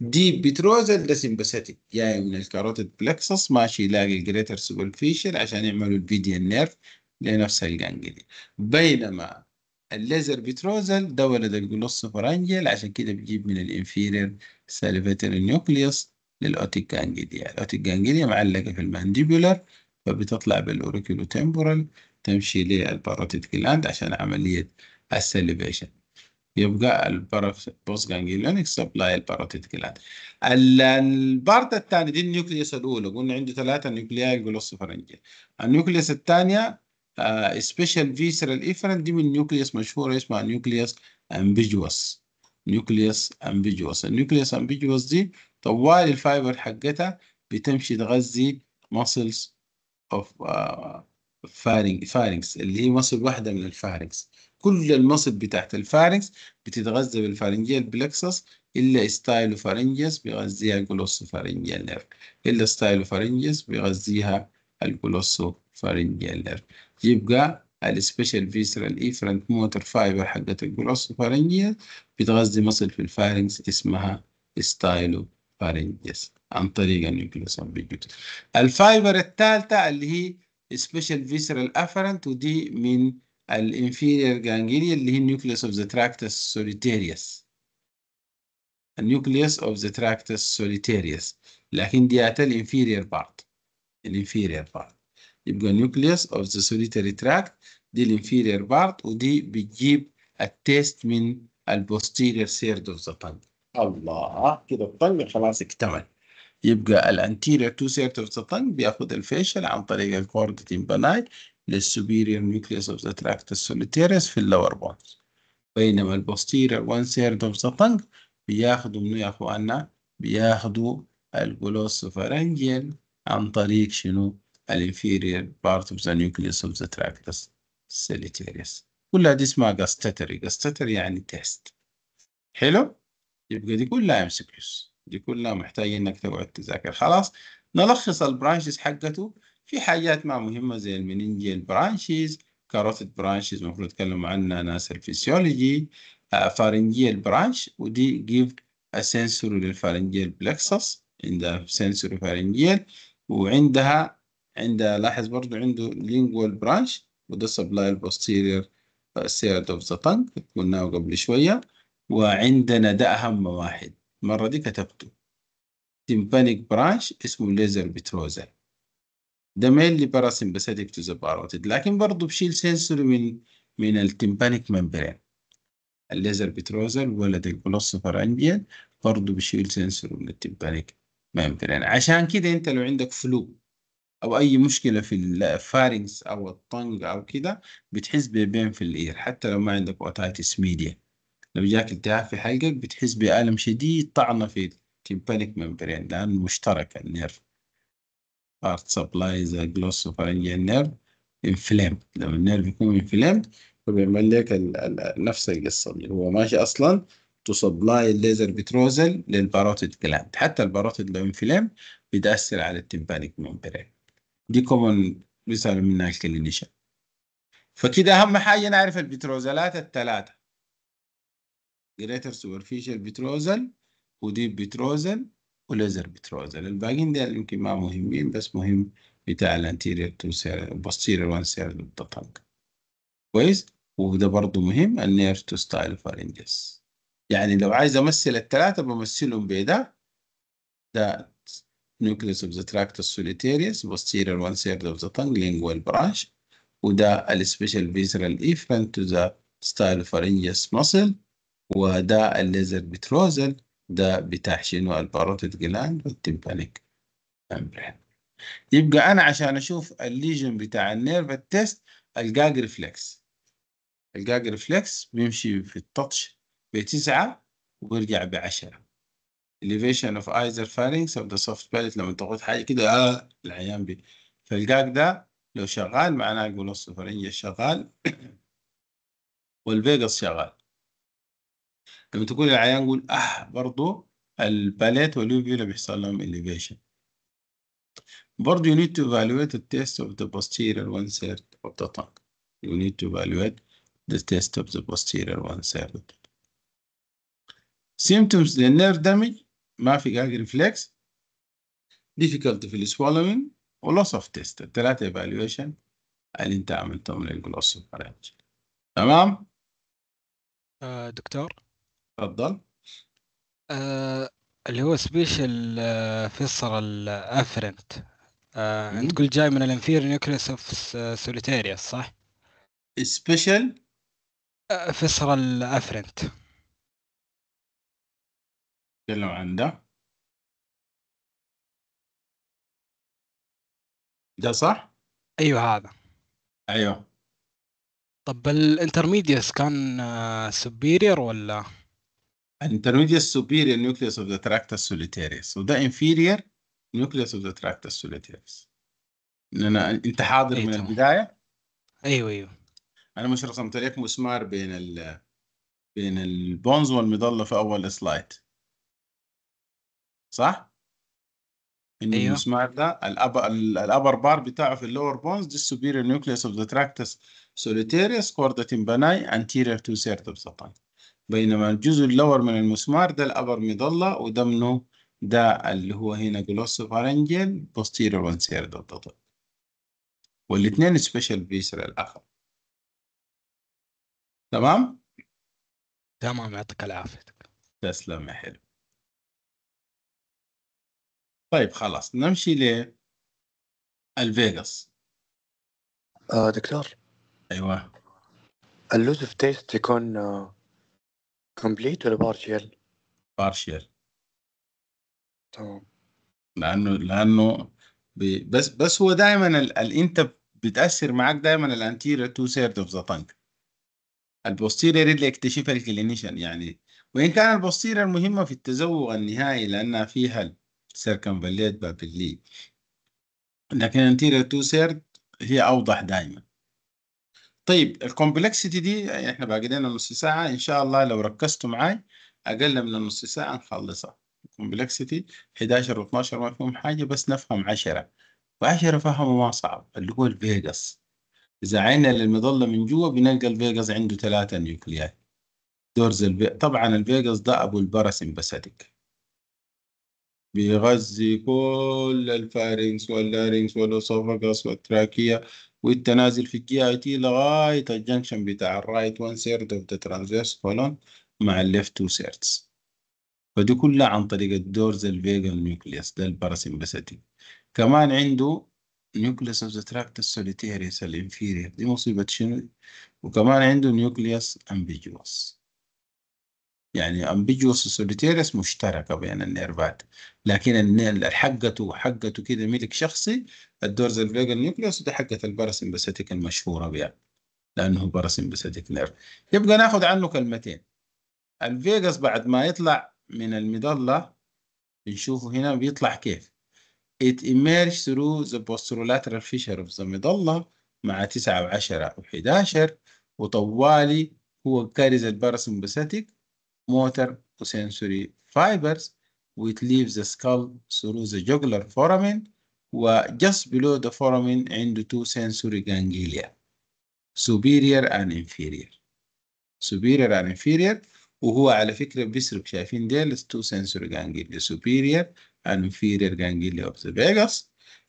دي بتروزل ده سمباثيتك جاي يعني من الكاروتيد بلكسس ماشي يلاقي الجريتر سوبرفيشال عشان يعملوا الفيديان نيرف لنفس الجانجليا بينما الليزر بتروزل ده ولد الجلوس فرانجيال عشان كده بيجيب من الانفيرير سالفيتر نيوكليوس للاوتيك جانجليا يعني الاوتيك جانجليا معلقة في المانديبولر فبتطلع بالاوريكولو تمبورال تمشي للباروتيد جلاند عشان عملية السليفيشن يبقى البوست جانجليونيك سبلاي الباروتيتكلات البارت الثاني دي النيوكليس الاولى قلنا عنده ثلاثه نيوكلياي جلوسوفرنجيا النيوكليس الثانيه سبيشال فيسرال افرنت دي من نيوكليس مشهور اسمها نيوكليس امبيجوس نيوكليس امبيجوس النيوكليس امبيجوس دي طوال الفايبر حقتها بتمشي تغذي ماسلز اوف فارنج فارنجس اللي هي مصل واحده من الفارنجس كل المصد بتاعت الفارنكس بتتغذى بالفارنجيال بلكسس الا ستايلوفارنجيس بيغذيها فارنجيال نيرف الا ستايلوفارنجيس بيغذيها فارنجيال نيرف يبقى السبيشال فيسرال ايفرنت موتر فايبر حقت فارنجيال بتغذي مصل في الفارنكس اسمها ستايلوفارنجيس عن طريق النيوكليوس امبيجوس الفايبر الثالثه اللي هي سبيشال فيسرال افرنت ودي من الانفيرير جانجليا اللي هي النيوكليوس اوف ذا تراكتس سوليتيريس النيوكليوس اوف ذا تراكتس سوليتيريس لكن ديات الانفيرير بارت الانفيرير بارت يبقى النيوكليوس اوف ذا سوليتيري تراكت دي الانفيرير بارت ودي بتجيب التيست من البوستيرير سيرد اوف ذا تنج الله كده الطنج خلاص اكتمل يبقى الانتيريور تو سيرت اوف ذا تنج بياخد الفيشل عن طريق الكورد تيمباناي للسوبيريور نيوكليوس اوف ذا تراكت السوليتيريس في اللور بونز بينما البوستيريور وان سيرد اوف ذا تنج بياخدوا منو يا اخوانا بياخدوا الجلوسوفارنجيال عن طريق شنو الانفيريور بارت اوف ذا نيوكليوس اوف ذا تراكت السوليتيريس كلها دي اسمها جاستاتري جاستاتري يعني تيست حلو يبقى دي كلها ام سي كيوز دي كلها محتاج انك تقعد تذاكر خلاص نلخص البرانشز حقته في حاجات ما مهمة زي المنينجيال برانشيز كاروتيد برانشيز المفروض نتكلم عنها ناس الفيسيولوجي فارنجيال برانش ودي جيف سنسوري للفارنجيال بلكسس عندها سنسوري فارنجيال وعندها عندها لاحظ برضو عنده لينجوال برانش وده سبلاي البوستيرير سيرد اوف ذا تنك قلناه قبل شوية وعندنا ده أهم واحد المرة دي كتبته تيمبانيك برانش اسمه ليزر بتروزل ده مينلي باراسمباثيك تو ذا باروتيد لكن برضه بشيل سنسوري من من التمبانيك ممبرين الليزر بتروزل ولا الجلوسوفر فرانجيال برضه بشيل سنسوري من التمبانيك ممبرين عشان كده انت لو عندك فلو او اي مشكله في الفارنكس او الطنج او كده بتحس ببين في الاير حتى لو ما عندك اوتايتس ميديا لو جاك التهاب في حلقك بتحس بألم شديد طعنة في التمبانيك ممبرين لان مشترك النيرف part supply the gloss of cranial nerve inflamed لو النيرف يكون inflamed فبيعمل لك نفس القصة اللي هو ماشي أصلا to supply الليزر بتروزل للباروتيد جلاند حتى الباروتيد لو inflamed بتأثر على التمبانيك ممبرين دي كومن بيسألوا منها الكلينيشن فكده أهم حاجة نعرف البتروزلات الثلاثة greater superficial بتروزل وديب بتروزل وليزر بتروزل الباقيين ده يمكن ما مهمين بس مهم بتاع الانتيرير تو سير البوستيرير وان سير اوف كويس وده برضه مهم النيرف تو ستايل فارنجس يعني لو عايز امثل الثلاثه بمثلهم بيدا ده nucleus اوف ذا تراكت السوليتيريس بصير one سير اوف ذا tongue لينجوال برانش وده السبيشال visceral تو ذا ستايل فارنجس مسل وده الليزر بتروزل ده بتاع شنو الباروتيد جلاند والتمبانيك يبقى انا عشان اشوف الليجن بتاع النيرف التست الجاج ريفلكس الجاج ريفلكس بيمشي في التاتش بتسعة وبيرجع بعشرة elevation of either pharynx of the soft palate لما تاخد حاجة كده آه العيان بي فالجاج ده لو شغال معناه يقول الصفرنجة شغال والفيجاس شغال لما تقول العيان يقول اه برضو الباليت واليوبيولا بيحصل لهم elevation برضو you need to evaluate the test of the posterior one third of the tongue you need to evaluate the test of the posterior one third of the tongue symptoms the nerve damage ما في gag reflex difficulty في swallowing و loss of test الثلاثة evaluation اللي انت عملتهم للجلوس تمام دكتور اتفضل آه اللي هو سبيشل آه فيصر الافرنت آه انت تقول جاي من الانفير نيوكليس اوف آه، سوليتيريس صح؟ سبيشل آه فيصر الافرنت تكلم عن ده ده صح؟ ايوه هذا ايوه طب الانترميديوس كان سوبيريور آه، ولا؟ An intermediate superior nucleus of the tractus solitarius. So inferior nucleus of the tractus solitarius. انا انت حاضر أيوة. من البدايه ايوه ايوه انا مش رسمت لك مسمار بين ال بين البونز والمظله في اول سلايد صح؟ ان أيوه. المسمار ده الأب... الابر بار بتاعه في اللور بونز دي nucleus of the tractus solitarius سوليتيريس كوردة anterior to تو سيرتبسطان بينما الجزء اللور من المسمار ده الأبر مظلة منه ده اللي هو هنا جلوس فارنجل بوستيريور وانسير دلدطة والاثنين سبيشال فيسر الآخر تمام؟ تمام يعطيك العافية تسلم يا حلو طيب خلاص نمشي ل الفيغاس آه دكتور ايوه اللوز اوف تيست يكون آه كومبليت ولا بارشيال؟ بارشيال تمام لانه لانه بس بس هو دائما انت بتاثر معك دائما الانتيريو تو سيرد اوف ذا تانك البوستيريور اللي يكتشفها الكلينيشن يعني وان كان البوستيريور المهمه في التزوغ النهائي لانها فيها السيركمفليت بابلي لكن الانتيريو تو سيرد هي اوضح دائما طيب الكومبلكسيتي دي يعني احنا باقي لنا نص ساعة ان شاء الله لو ركزتوا معاي اقل من النص ساعة نخلصها الكومبلكسيتي 11 و12 ما فيهم حاجة بس نفهم 10 و10 فهمه ما صعب اللي هو الفيجاس اذا عينا للمظلة من جوا بنلقى الفيجاس عنده ثلاثة نيوكليات دورز البي... طبعا الفيجاس ده ابو الباراسمباثيك بيغذي كل الفارنكس واللارنكس والاسوفاجاس والتراكية والتنازل في الجي اي تي لغاية الجنكشن بتاع الرايت وان سيرد اوف ذا ترانزيرس كولون مع الليفت تو سيرتس فدي كلها عن طريق الدورز الفيجال نيوكليس ده الباراسمبثيك كمان عنده نيوكليس اوف ذا تراكت السوليتيريس الانفيريور دي مصيبة شنو وكمان عنده نيوكليس امبيجوس يعني امبيجوس سوليتيرس مشتركه بين النيرفات لكن حقته حقته كده ملك شخصي الدورز الفيجا نيوكليوس ده حقه الباراسمباثيك المشهوره بها لانه باراسمباثيك نيرف يبقى ناخذ عنه كلمتين الفيجاس بعد ما يطلع من المظله بنشوفه هنا بيطلع كيف it emerged through the posterolateral fissure of the medulla مع 9 و10 و11 وطوالي هو كارز الباراسمباثيك motor to sensory fibers which leaves the skull through the jugular foramen just below the foramen and the two sensory ganglia superior and inferior superior and inferior وهو على فكرة بيسرق شايفين ديل two sensory ganglia superior and inferior ganglia of the vagus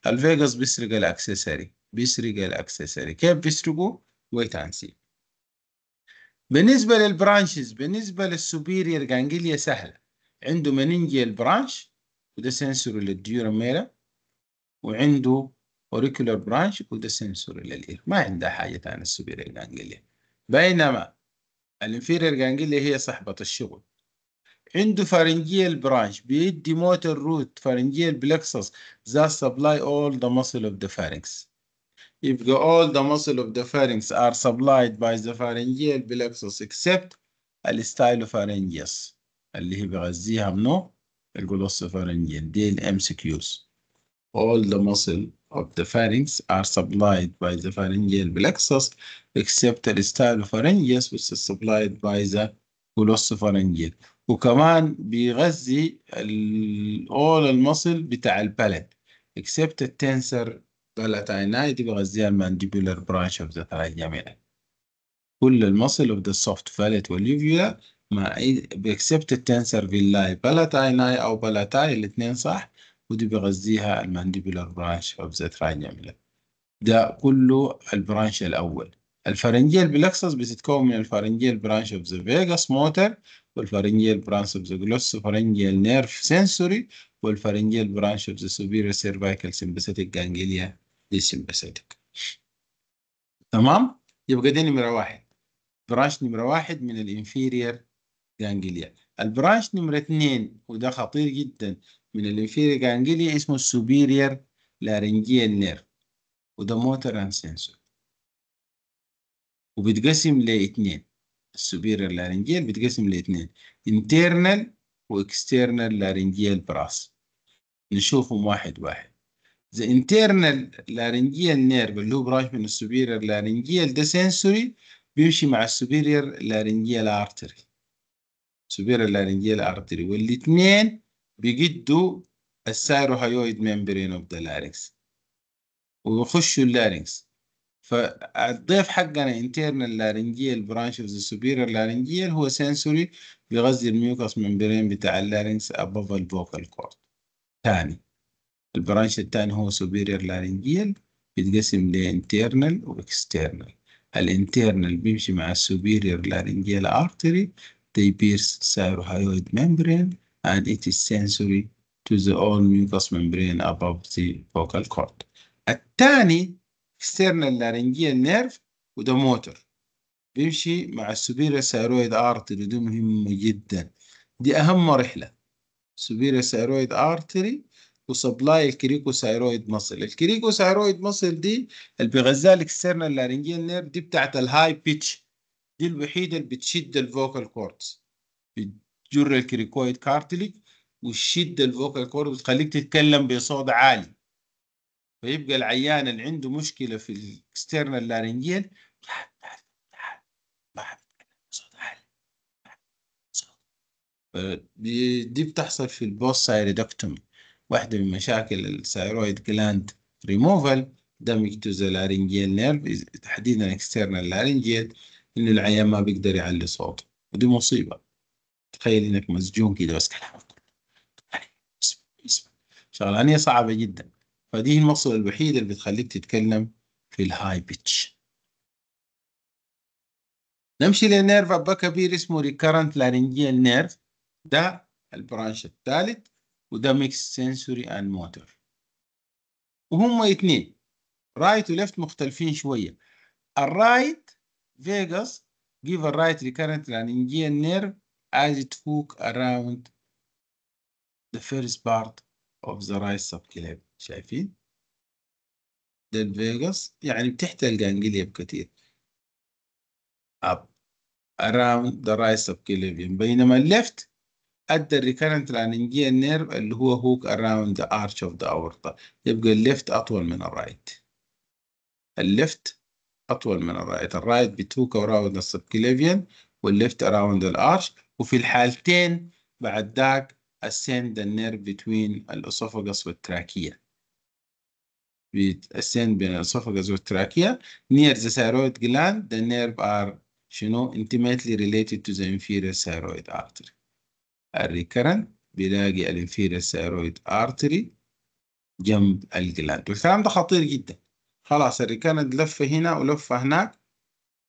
الفيجاس بيسرق accessory. بيسرق الاكسسوري كيف بيسرقه؟ wait and see بالنسبة للبرانشز بالنسبة للسوبيريور جانجليا سهلة عنده منينجيال برانش وده سنسور للديورا ميلا وعنده اوريكولار برانش وده سنسور للإير ما عندها حاجة ثانيه السوبيريور جانجليا بينما الانفيريور جانجليا هي صاحبة الشغل عنده فارنجيال برانش بيدي موتر روت فارنجيال بلكسس ذا سبلاي اول ذا muscle اوف ذا فارنكس يبقى all the muscle of the pharynx are supplied by the pharyngeal plexus except الستايلوفارينجيس اللي هي بغذيها منه الجلوسوفارينجيال دي الام سي all the muscle of the pharynx are supplied by the pharyngeal plexus except the stylopharyngeus which is supplied by the glossopharyngeal وكمان بيغذي all the muscle بتاع البلد except التنسر طلع تاني ناي تبغى بغذيها المانديبولر برانش اوف ذا ثلاجميلا كل المصل اوف ذا سوفت فاليت واليوفيولا مع بيكسبت التنسر في اللاي فيلاي ناي او بلاتاي الاثنين صح ودي بغذيها المانديبولر برانش اوف ذا ثلاجميلا ده كله البرانش الاول الفرنجيال بلكسس بتتكون من الفرنجيال برانش اوف ذا فيجاس موتر والفرنجيال برانش اوف ذا جلوس فرنجيال نيرف سنسوري والفرنجيال برانش اوف ذا سوبيريور سيرفايكال سمبثيتك جانجليا بس عندك تمام يبقى دي نمرة واحد برانش نمرة واحد من الانفيرير جانجليا البرانش نمرة اثنين وده خطير جدا من الانفيرير جانجليا اسمه السوبيرير لارنجيال نيرف وده موتر اند سنسور وبتقسم لاثنين السوبيرير لارنجيال بتقسم لاثنين انترنال واكسترنال لارنجيال براس نشوفهم واحد واحد The internal laryngeal nerve اللي هو branch من superior laryngeal ده sensory بيمشي مع superior laryngeal artery superior laryngeal artery والاثنين بيجدوا السيروهايويد ممبرين اوف ذا لارينكس ويخشوا larynx فالضيف حقنا internal laryngeal branch of the superior laryngeal هو sensory بيغذي الميوكس ممبرين بتاع larynx above vocal cord ثاني البرانش الثاني هو سوبيريور لارنجيال بيتقسم لانترنال واكسترنال الانترنال بيمشي مع السوبيريور لارنجيال ارتري they pierce thyroid membrane and it is sensory to the all mucous membrane above the vocal cord. الثاني external laryngeal nerve وده موتور بيمشي مع السوبيريور ثايرويد ارتري دي مهمة جدا دي أهم رحلة سوبيريور ثايرويد ارتري وسبلاي الكريكوثايرويد مسل الكريكوثايرويد مصل دي اللي بيغذيها الاكسترنال لارنجيال نير دي بتاعت الهاي بيتش دي الوحيده اللي بتشد الفوكال كورد بتجر الكريكويد كارتليك وتشد الفوكال كورد وتخليك تتكلم بصوت عالي فيبقى العيان اللي عنده مشكله في الاكسترنال لارنجيال آه، دي بتحصل في البوست سايريدكتومي واحدة من مشاكل الثايرويد جلاند ريموفال دامج تو ذا لارنجيال نيرف تحديدا اكسترنال لارنجيال انه العيان ما بيقدر يعلي صوته ودي مصيبه تخيل انك مسجون كده بس كلامك اسمع اسمع شغلانيه صعبه جدا فدي المصل الوحيده اللي بتخليك تتكلم في الهاي بيتش نمشي للنيرف ابا كبير اسمه ريكارنت لارنجيال نيرف ده البرانش الثالث وده ميكس سنسوري اند موتور وهم اتنين رايت وليفت مختلفين شوية الرايت فيجاس جيف الرايت right recurrent laryngeal از as it hook around the first part of the right subclavian شايفين ده فيجاس يعني بتحت الجانجليا بكتير up around the right subclavian بينما الليفت ادى الريكرنت لانجيال نيرف اللي هو هوك اراوند ذا ارش اوف ذا aorta يبقى الليفت اطول من الرايت الليفت اطول من الرايت الرايت بتهوك اراوند السبكليفيان والليفت اراوند الارش وفي الحالتين بعد ذاك ascend the nerve between الاسوفاجس والتراكيه بتأسين بين الاسوفاجس والتراكيه near the thyroid gland the nerve are شنو intimately related to the inferior thyroid artery الريكرنت بلاقي الانفيرير ثيرويد ارتري جنب الجلاند والكلام ده خطير جدا خلاص الريكرنت لف هنا ولف هناك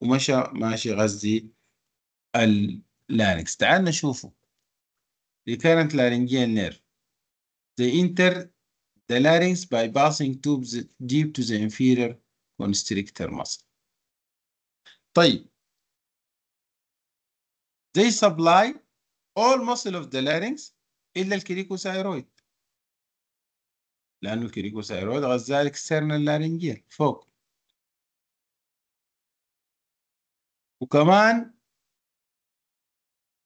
ومشى ماشي غزي اللارنكس تعال نشوفه recurrent laryngeal nerve they enter the larynx by passing tubes deep to the inferior constrictor muscle طيب they supply all muscle of the larynx إلا الكريكوسايرويد لأنه الكريكوسايرويد غزال external laryngeal فوق وكمان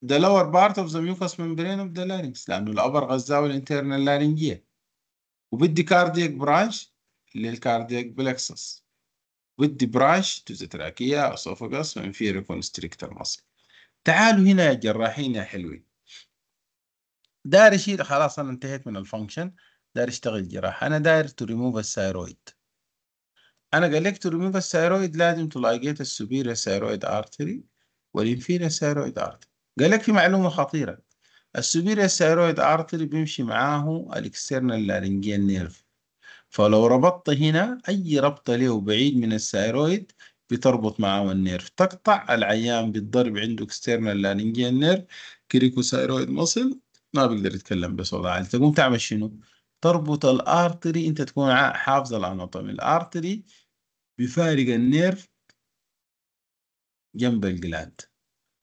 the lower part of the mucous membrane of the larynx لأنه الأبر غذاء internal laryngeal وبدي branch برانش للكاردياك plexus بدي branch to the trachea, esophagus, and inferior constrictor muscle تعالوا هنا يا جراحين يا حلوين داير اشيل خلاص انا انتهيت من الفانكشن داير اشتغل جراحه انا داير تو ريموف الثايرويد انا قال لك تو ريموف الثايرويد لازم تلاقيت السوبيريا ثايرويد ارتري والانفيريور ثايرويد ارتري قال لك في معلومه خطيره السوبيريا ثايرويد ارتري بيمشي معاه الاكسترنال لارنجيال نيرف فلو ربطت هنا اي ربطه له بعيد من الثايرويد بتربط معاه النيرف تقطع العيان بالضرب عنده اكسترنال لارنجيال نيرف كريكو سايرويد مصل ما بيقدر يتكلم بصوت عالي تقوم تعمل شنو؟ تربط الارتري انت تكون حافظ الاناتومي الارتري بفارق النيرف جنب الجلاند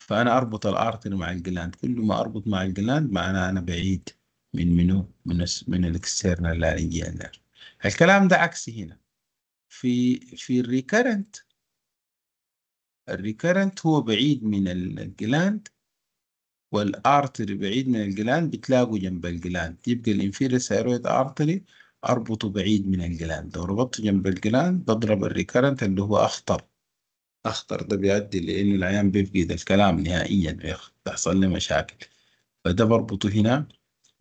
فانا اربط الارتري مع الجلاند كل ما اربط مع الجلاند معناه انا بعيد من منو من ال من الاكسترنال لارنجيال نيرف الكلام ده عكسي هنا في في الريكرنت الريكيرنت هو بعيد من الجلاند والارتري بعيد من الجلاند بتلاقوا جنب الجلاند يبقى الانفيرير سيرويد ارتري اربطه بعيد من الجلاند لو ربطته جنب الجلاند بضرب الريكيرنت اللي هو اخطر اخطر ده بيؤدي لانه العيان بيفقد الكلام نهائيا بيحصل له مشاكل فده بربطه هنا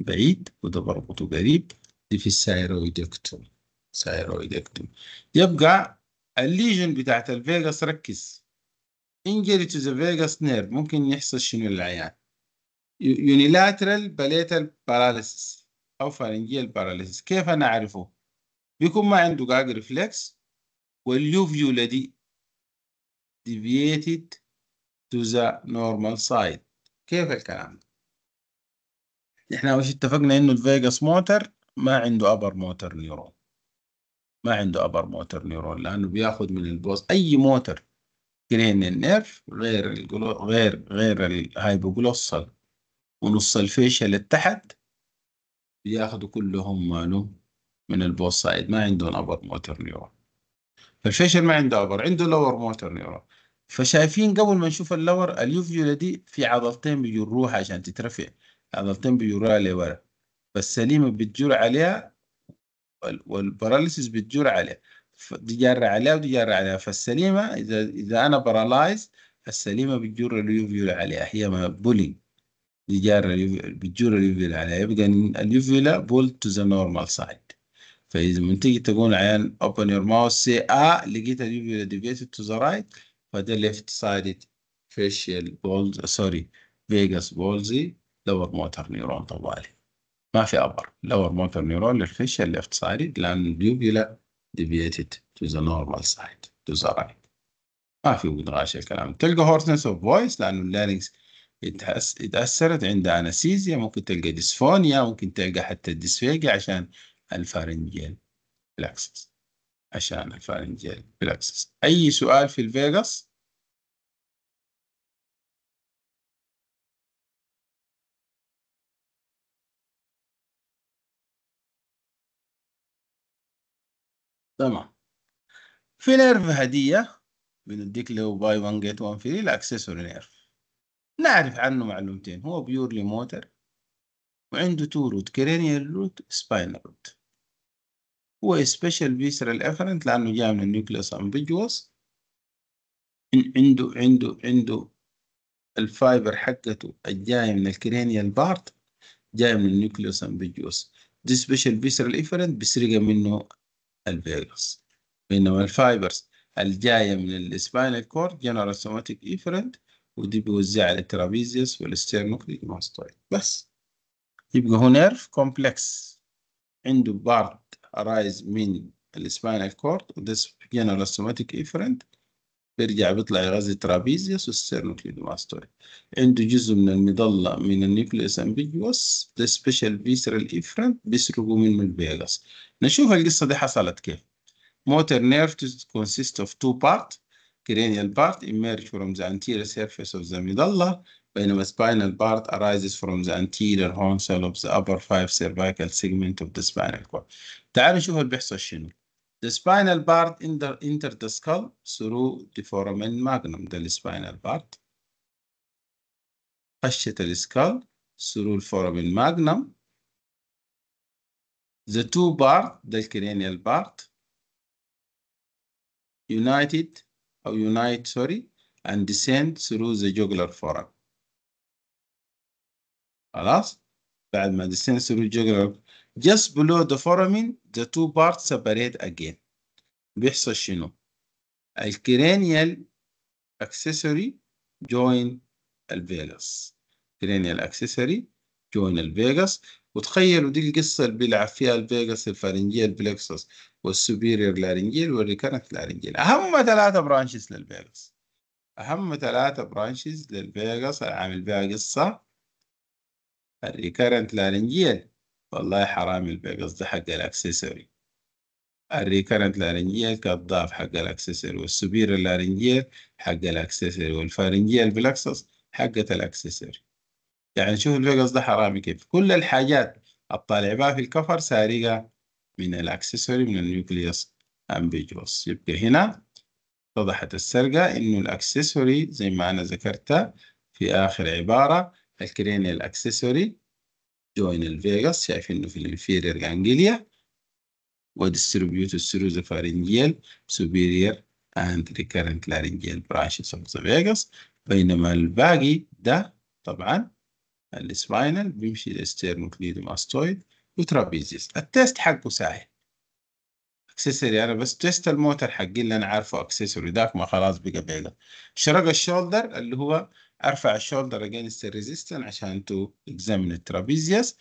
بعيد وده بربطه قريب دي في السيرويدكتوم سيرويدكتوم يبقى الليجن بتاعت الفيغاس ركز injury to the فيجاس nerve ممكن يحصل شنو للعيان unilateral palatal paralysis أو pharyngeal paralysis كيف أنا أعرفه؟ بيكون ما عنده جاج reflex واليوفيو دي deviated to the normal side كيف الكلام؟ احنا وش اتفقنا انه الفيجاس موتر ما عنده ابر موتر نيورون ما عنده ابر موتر نيورون لانه بياخذ من البوست اي موتر كرين نيرف غير الجلو غير غير الهايبوجلوسال ونص الفيشل تحت بياخدوا كلهم مانو من سايد ما عندهم أبر موتر نيورون فالفيشل ما عنده أبر عنده لور موتر نيورون فشايفين قبل ما نشوف اللور اليوفيولا دي في عضلتين بيجروها عشان تترفع عضلتين بيجروها لورا فالسليمة بتجر عليها والباراليسيس بتجر عليها دي جارة عليها ودي جارة عليها فالسليمة إذا إذا أنا برالايز السليمة بتجر اليوفيولا عليها هي ما بولينج دي جارة بتجر اليوفيولا عليها يبقى اليوفيولا بول تو ذا نورمال سايد فإذا من تيجي تقول عيان open your mouth say آه لقيت اليوفيولا ديفيتد تو ذا رايت فده ليفت سايد فيشيال بولز سوري فيجاس بولزي لور موتر نيرون طوالي ما في أبر لور موتر نيرون للفيشيال ليفت سايد لأن اليوفيولا deviated to the normal side to the right ما في غاشي الكلام تلقى hoarseness of voice لأنه اللارنكس اتأثرت عندها اناسيزيا ممكن تلقى ديسفونيا ممكن تلقى حتى الديسفيجيا عشان الفارنجيال بلاكسس عشان الفارنجيال بلاكسس أي سؤال في الفيغاس تمام في نيرف هدية بنديك له باي 1 جيت 1 فري الاكسسوري نيرف نعرف عنه معلومتين هو بيورلي موتر وعنده تو روت كرينيال روت سباينال روت هو سبيشال فيسرال افرنت لانه جاي من النيوكليوس امبيجوس عنده عنده عنده الفايبر حقته الجاي من الكرينيال بارت جاي من النيوكليوس امبيجوس دي سبيشال فيسرال افرنت بيسرقها منه الفيروس بينما الفايبرز الجاية من السباينال كورد جنرال سوماتيك افرنت ودي بيوزع على الترابيزيوس والستيرنوكليك ماستويد بس يبقى هو نيرف كومبلكس عنده بارد أرايز من السباينال كورد وده جنرال سوماتيك افرنت بيرجع بيطلع يغذي ترابيزيوس والسيرنوكليد ماستوري عنده جزء من المظلة من النيوكليوس امبيجوس ده سبيشال فيسرال افرنت بيسرقوا منه الفيغاس نشوف القصة دي حصلت كيف موتر نيرف كونسيست اوف تو بارت كرينيال بارت ايمرج فروم ذا انتيريور سيرفيس اوف ذا ميدلا بينما سباينال بارت ارايزز فروم ذا انتيريور هون سيل اوف ذا ابر فايف سيرفيكال سيجمنت اوف ذا سباينال كورد تعالوا نشوف اللي بيحصل شنو The spinal part in the, the skull through the foramen magnum, the spinal part. the skull, through the foramen magnum. The two part, the cranial part, united or unite, sorry, and descend through the jugular foramen. Alas, بعد ما descend through jugular just below the foramen the two parts separate again بيحصل شنو الكرانيال accessory join الفيغاس cranial accessory join الفيغاس وتخيلوا دي القصة اللي بيلعب فيها الفيغاس الفارنجيال بلكسس والسوبيريور لارنجيل والريكرنت لارنجيل أهم ثلاثة برانشز للفيغاس أهم ثلاثة برانشز للفيجاس عامل بها قصة الريكرنت لارنجيل والله حرامي البيع قصدي حق الأكسسوري الريكرنت لارنجيال كالضاف حق الأكسسوري والسبير اللارنجيال حق الأكسسوري والفارنجيال بلاكسس حقة الأكسسوري يعني شوف البيع قصدي حرامي كيف كل الحاجات الطالع بها في الكفر سارقة من الأكسسوري من النيوكليوس أمبيجوس يبقى هنا اتضحت السرقة إنه الأكسسوري زي ما أنا ذكرتها في آخر عبارة الكرينيال أكسسوري join الفيغاس شايف انه في الانفيرير انجليا ذا فارينجيال superior and recurrent laryngeal branches of the فيغاس بينما الباقي ده طبعا السباينال بيمشي ماستويد وترابيزيس التيست حقه سهل اكسسوري انا بس تيست الموتر حقي اللي انا عارفه اكسسوري ذاك ما خلاص بقى بقى شرق الشولدر اللي هو ارفع الشولدر against resistant عشان تو examine الترابيزيوس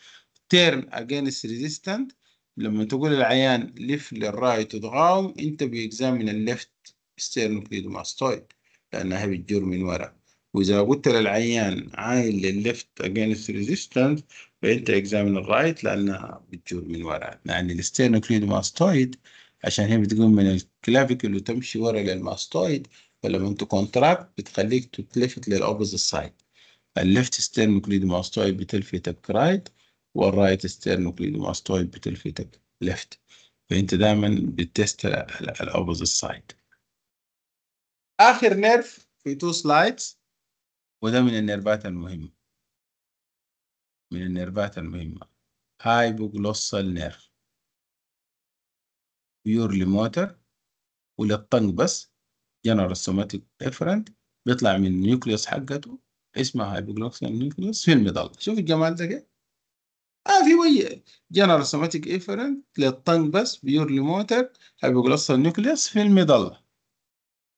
turn against resistant لما تقول العيان لف للرايت وتغاوم انت بيكزامن الليفت sternocleidomastoid لانها بتجر من ورا واذا قلت للعيان عايل للليفت اجينست resistant فانت اكزامن الرايت لانها بتجر من ورا يعني الستيرنوكليدوماستويد عشان هي بتقوم من الكلافيكل وتمشي ورا للماستويد فيلمنت كونتراكت بتخليك تتلفت للأوبز سايد الليفت ماستويد بتلفتك رايت والرايت ماستويد بتلفتك ليفت فأنت دايما بتست الأوبز سايد آخر نيرف في تو سلايدز وده من النيرفات المهمة من النيرفات المهمة هايبوجلوسال نيرف بيورلي موتر وللطنق بس جنرال سوماتيك different بيطلع من النيوكليوس حقته اسمها هايبوجلوكسيا نيوكليوس في المضل شوف الجمال ده كده اه في وي جنرال سوماتيك ايفرنت للطنج بس بيورلي موتر هايبوجلوسال نيوكليوس في المظله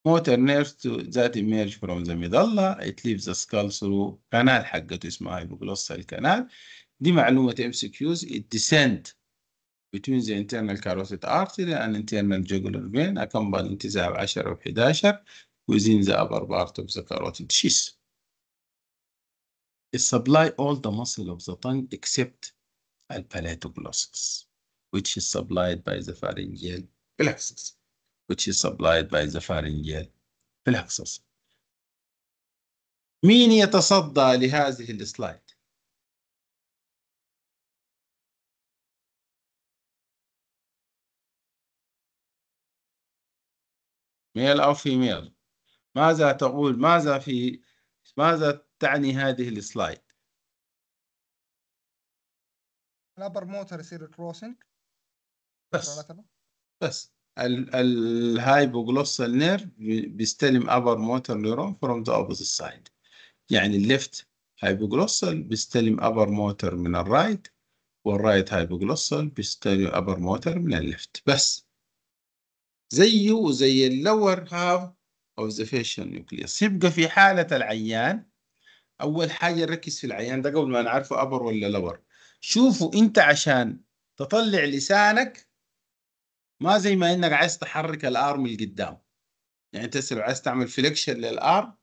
موتر نيرف تو ذات emerge فروم ذا مظله ات ليف ذا سكال ثرو كانال حقته اسمها هايبوجلوسال كانال دي معلومة ام سي كيوز ات descend between the internal carotid artery and internal jugular vein accompanied انتزاع 10 و 11 within the upper part of the carotid sheath. It supply all the muscle of the tongue except palatoglossus, which is supplied by the pharyngeal plexus, which is supplied by the pharyngeal plexus. مين يتصدى لهذه السلايد؟ ميل أو فيميل ماذا تقول ماذا في ماذا تعني هذه السلايد الابر موتر يصير كروسنج بس بس الهايبوغلوسال نير بيستلم ابر موتر نيرون فروم ذا اوبوزيت سايد يعني الليفت هايبوغلوسال بيستلم ابر موتر من الرايت والرايت هايبوغلوسال بيستلم ابر موتر من الليفت بس زيه وزي اللور هاف أو the facial nucleus يبقى في حالة العيان أول حاجة نركز في العيان ده قبل ما نعرفه أبر ولا لور شوفوا أنت عشان تطلع لسانك ما زي ما انك عايز تحرك الارم القدام يعني انت لو عايز تعمل فليكشن للارم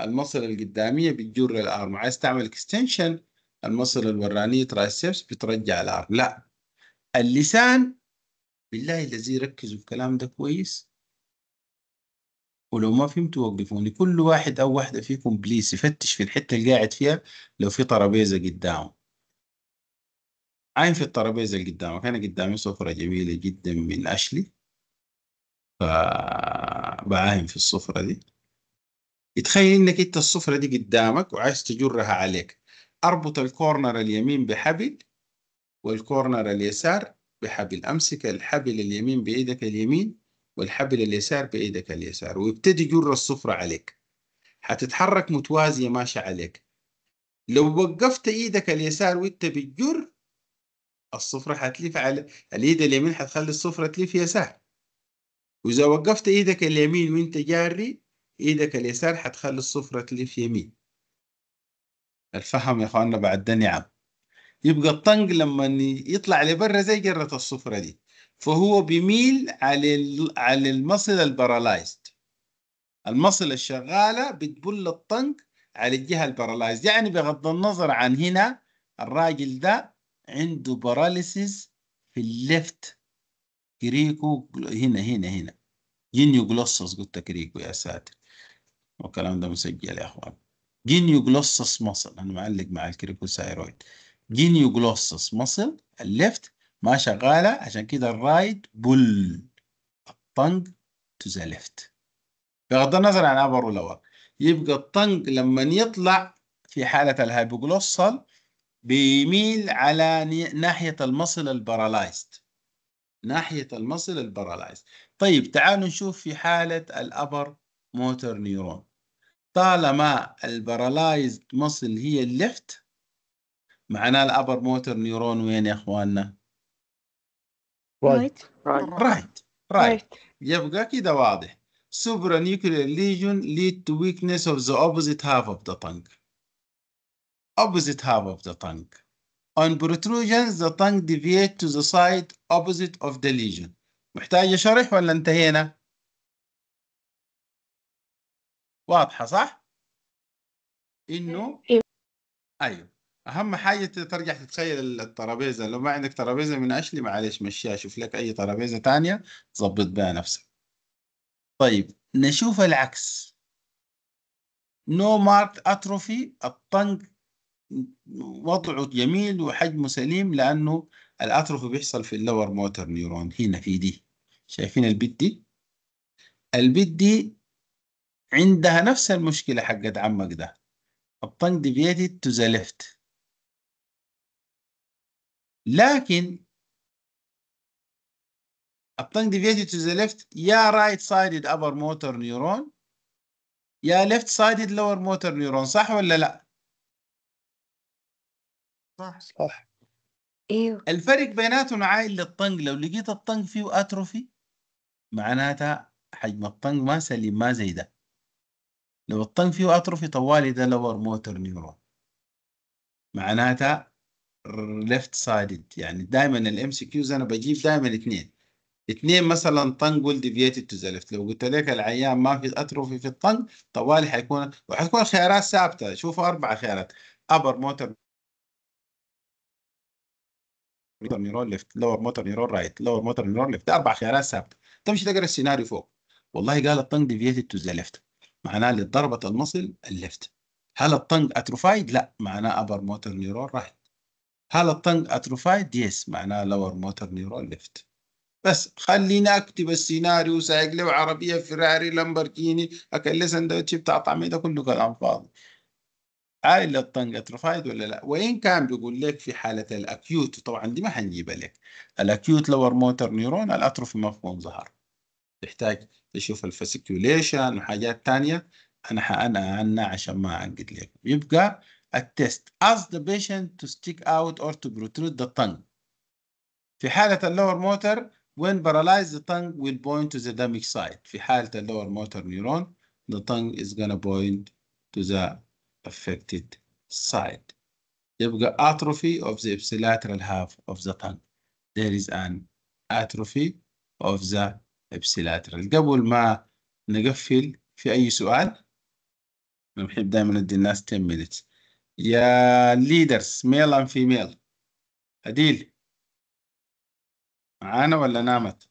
المصل القداميه بتجر الارم عايز تعمل اكستنشن المصل الورانيه ترايسبس بترجع الارم لا اللسان بالله الذي ركزوا الكلام ده كويس ولو ما فهمتوا وقفوني كل واحد أو واحدة فيكم بليز يفتش في الحتة اللي قاعد فيها لو في طرابيزة قدامه عاين في الطرابيزة اللي قدامك أنا قدامي صفرة جميلة جدا من أشلي فبعاين في الصفرة دي اتخيل إنك أنت الصفرة دي قدامك وعايز تجرها عليك أربط الكورنر اليمين بحبل والكورنر اليسار بحبل أمسك الحبل اليمين بإيدك اليمين والحبل اليسار بإيدك اليسار ويبتدي جر الصفرة عليك هتتحرك متوازية ماشي عليك لو وقفت إيدك اليسار وأنت بتجر الصفرة حتلف على اليد اليمين حتخلي الصفرة تلف يسار وإذا وقفت إيدك اليمين وأنت جاري إيدك اليسار حتخلي الصفرة تلف يمين الفهم يا إخواننا بعد ده نعم يبقى الطنق لما يطلع لبرا زي جره الصفره دي فهو بيميل على على المصل البارالايزد المصل الشغاله بتبل الطنق على الجهه البارالايزد يعني بغض النظر عن هنا الراجل ده عنده باراليسيس في الليفت كريكو هنا هنا هنا جينيو جلوسس قلت كريكو يا ساتر والكلام ده مسجل يا اخوان جينيو جلوسس مصل انا معلق مع الكريكو سايرويد genioglossus muscle الليفت ما شغالة عشان كده الرايت بول الطنج تو ذا ليفت بغض النظر عن ابر ور يبقى الطنج لما يطلع في حالة الهايبوجلوسال بيميل على ناحية المصل البارالايزد ناحية المصل البارالايزد طيب تعالوا نشوف في حالة الأبر موتور نيورون طالما البارالايزد مصل هي الليفت معناه الابر موتر نيورون وين يا اخواننا؟ رايت رايت رايت يبقى كده واضح سوبر نيوكلير ليجون ليد تو ويكنس اوف ذا اوبوزيت هاف اوف ذا تانك اوبوزيت هاف اوف ذا تانك اون بروتروجن ذا تانك deviates تو ذا سايد اوبوزيت اوف ذا lesion. محتاجة شرح ولا انتهينا؟ واضحة صح؟ إنه إيه. أيوه اهم حاجه ترجع تتخيل الترابيزه لو ما عندك ترابيزه من اشلي معلش مشيها شوف لك اي ترابيزه تانية ظبط بها نفسك طيب نشوف العكس نو مارك اتروفي الطنق وضعه جميل وحجمه سليم لانه الاتروفي بيحصل في اللور موتر نيورون هنا في دي شايفين البت دي البت دي عندها نفس المشكله حقت عمك ده الطنق ديفيتد تو ذا ليفت لكن الطنج deviated تو ذا ليفت يا رايت سايدد upper motor نيورون يا ليفت سايدد lower motor نيورون صح ولا لا؟ صح صح ايوه الفرق بيناتهم عائل للطنج لو لقيت الطنج فيه اتروفي معناتها حجم الطنج ما سليم ما زي ده لو الطنج فيه اتروفي طوالي ده لور موتور نيورون معناتها ليفت سايدد يعني دائما الام سي كيوز انا بجيب دائما اثنين اثنين مثلا طنقل ديفيتد تو ذا ليفت لو قلت لك العيان ما في اتروفي في الطنق طوالي حيكون وحتكون خيارات ثابته شوفوا اربع خيارات ابر موتر موتر نيرون ليفت لور موتر نيرون رايت لور موتر نيرون ليفت اربع خيارات ثابته تمشي تقرا السيناريو فوق والله قال الطنق ديفيتد تو ذا ليفت معناه اللي ضربت المصل الليفت هل الطنق اتروفايد لا معناه ابر موتر نيرون رايت هل طنق اتروفايد؟ يس معناه لور موتر نيورون ليفت بس خليني أكتب السيناريو سايق له عربية فيراري لامبرجيني أكل لي سندوتش بتاع طعمي ده كله كلام فاضي هاي اللي الطنق أتروفايد ولا لا وإن كان بيقول لك في حالة الأكيوت طبعا دي ما حنجيبها لك الأكيوت لور موتر نيورون الأتروفي مفهوم ظهر تحتاج تشوف الفاسيكيوليشن وحاجات تانية أنا حأنا عنا عشان ما أعقد لك يبقى A test ask the patient to stick out or to protrude the tongue في حالة اللور موتر when paralyzed the tongue will point to the damaged side في حالة اللور motor neuron the tongue is gonna point to the affected side يبقى atrophy of the ipsilateral half of the tongue there is an atrophy of the ipsilateral قبل ما نقفل في أي سؤال؟ نحب دائما ندي الناس 10 minutes يا ليدرز ميل ام فيميل أديل معانا ولا نامت؟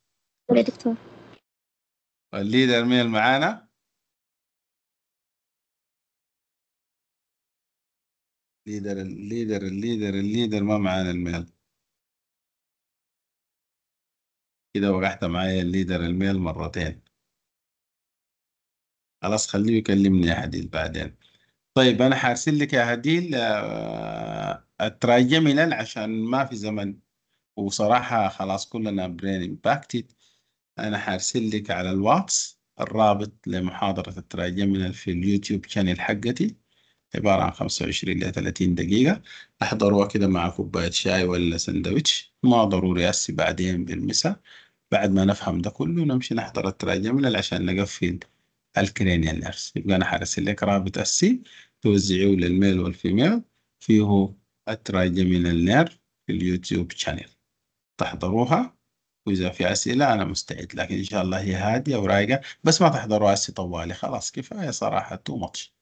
يا دكتور الليدر ميل معانا؟ ليدر الليدر الليدر الليدر ما معانا الميل كده وقعت معايا الليدر الميل مرتين خلاص خليه يكلمني يا حديد بعدين طيب انا حارسل لك يا هديل الترايجمينال آه، عشان ما في زمن وصراحة خلاص كلنا برين امباكتد انا حارسل لك على الواتس الرابط لمحاضرة الترايجمينال في اليوتيوب شانل حقتي عبارة عن 25 إلى 30 دقيقة أحضروها كده مع كوباية شاي ولا سندويتش ما ضروري هسي بعدين بالمساء بعد ما نفهم ده كله نمشي نحضر الترايجمينال عشان نقفل الكرينيال نيرس يبقى أنا حرسل لك رابط السي توزعيه للميل والفيميل فيه الترايجمينال نيرف في اليوتيوب شانل تحضروها وإذا في أسئلة أنا مستعد لكن إن شاء الله هي هادية ورايقة بس ما تحضروا أسي طوالي خلاص كفاية صراحة تو ماتش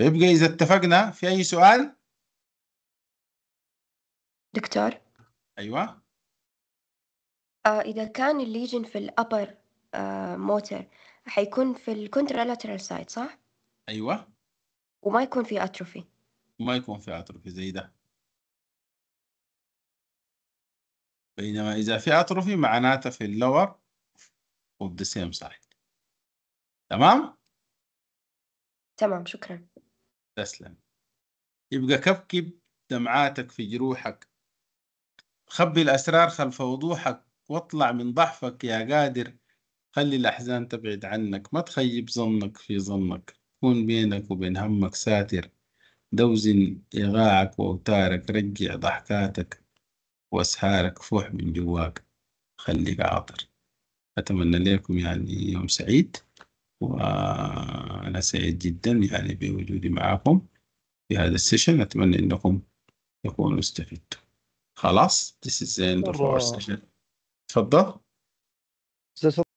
يبقى إذا اتفقنا في أي سؤال دكتور أيوة آه إذا كان الليجن في الأبر آه موتر حيكون في الكونترالاترال سايد صح؟ ايوه وما يكون في اتروفي ما يكون في اتروفي زي ده بينما اذا في اتروفي معناته في اللور اوف ذا سيم سايد تمام؟ تمام شكرا تسلم يبقى كبكب دمعاتك في جروحك خبي الأسرار خلف وضوحك واطلع من ضعفك يا قادر خلي الأحزان تبعد عنك ما تخيب ظنك في ظنك كون بينك وبين همك ساتر دوزن إيغاعك وأوتارك رجع ضحكاتك وأسهارك فوح من جواك خليك عاطر أتمنى لكم يعني يوم سعيد وأنا سعيد جدا يعني بوجودي معكم في هذا السيشن أتمنى أنكم تكونوا استفدتوا خلاص this is the end of our session تفضل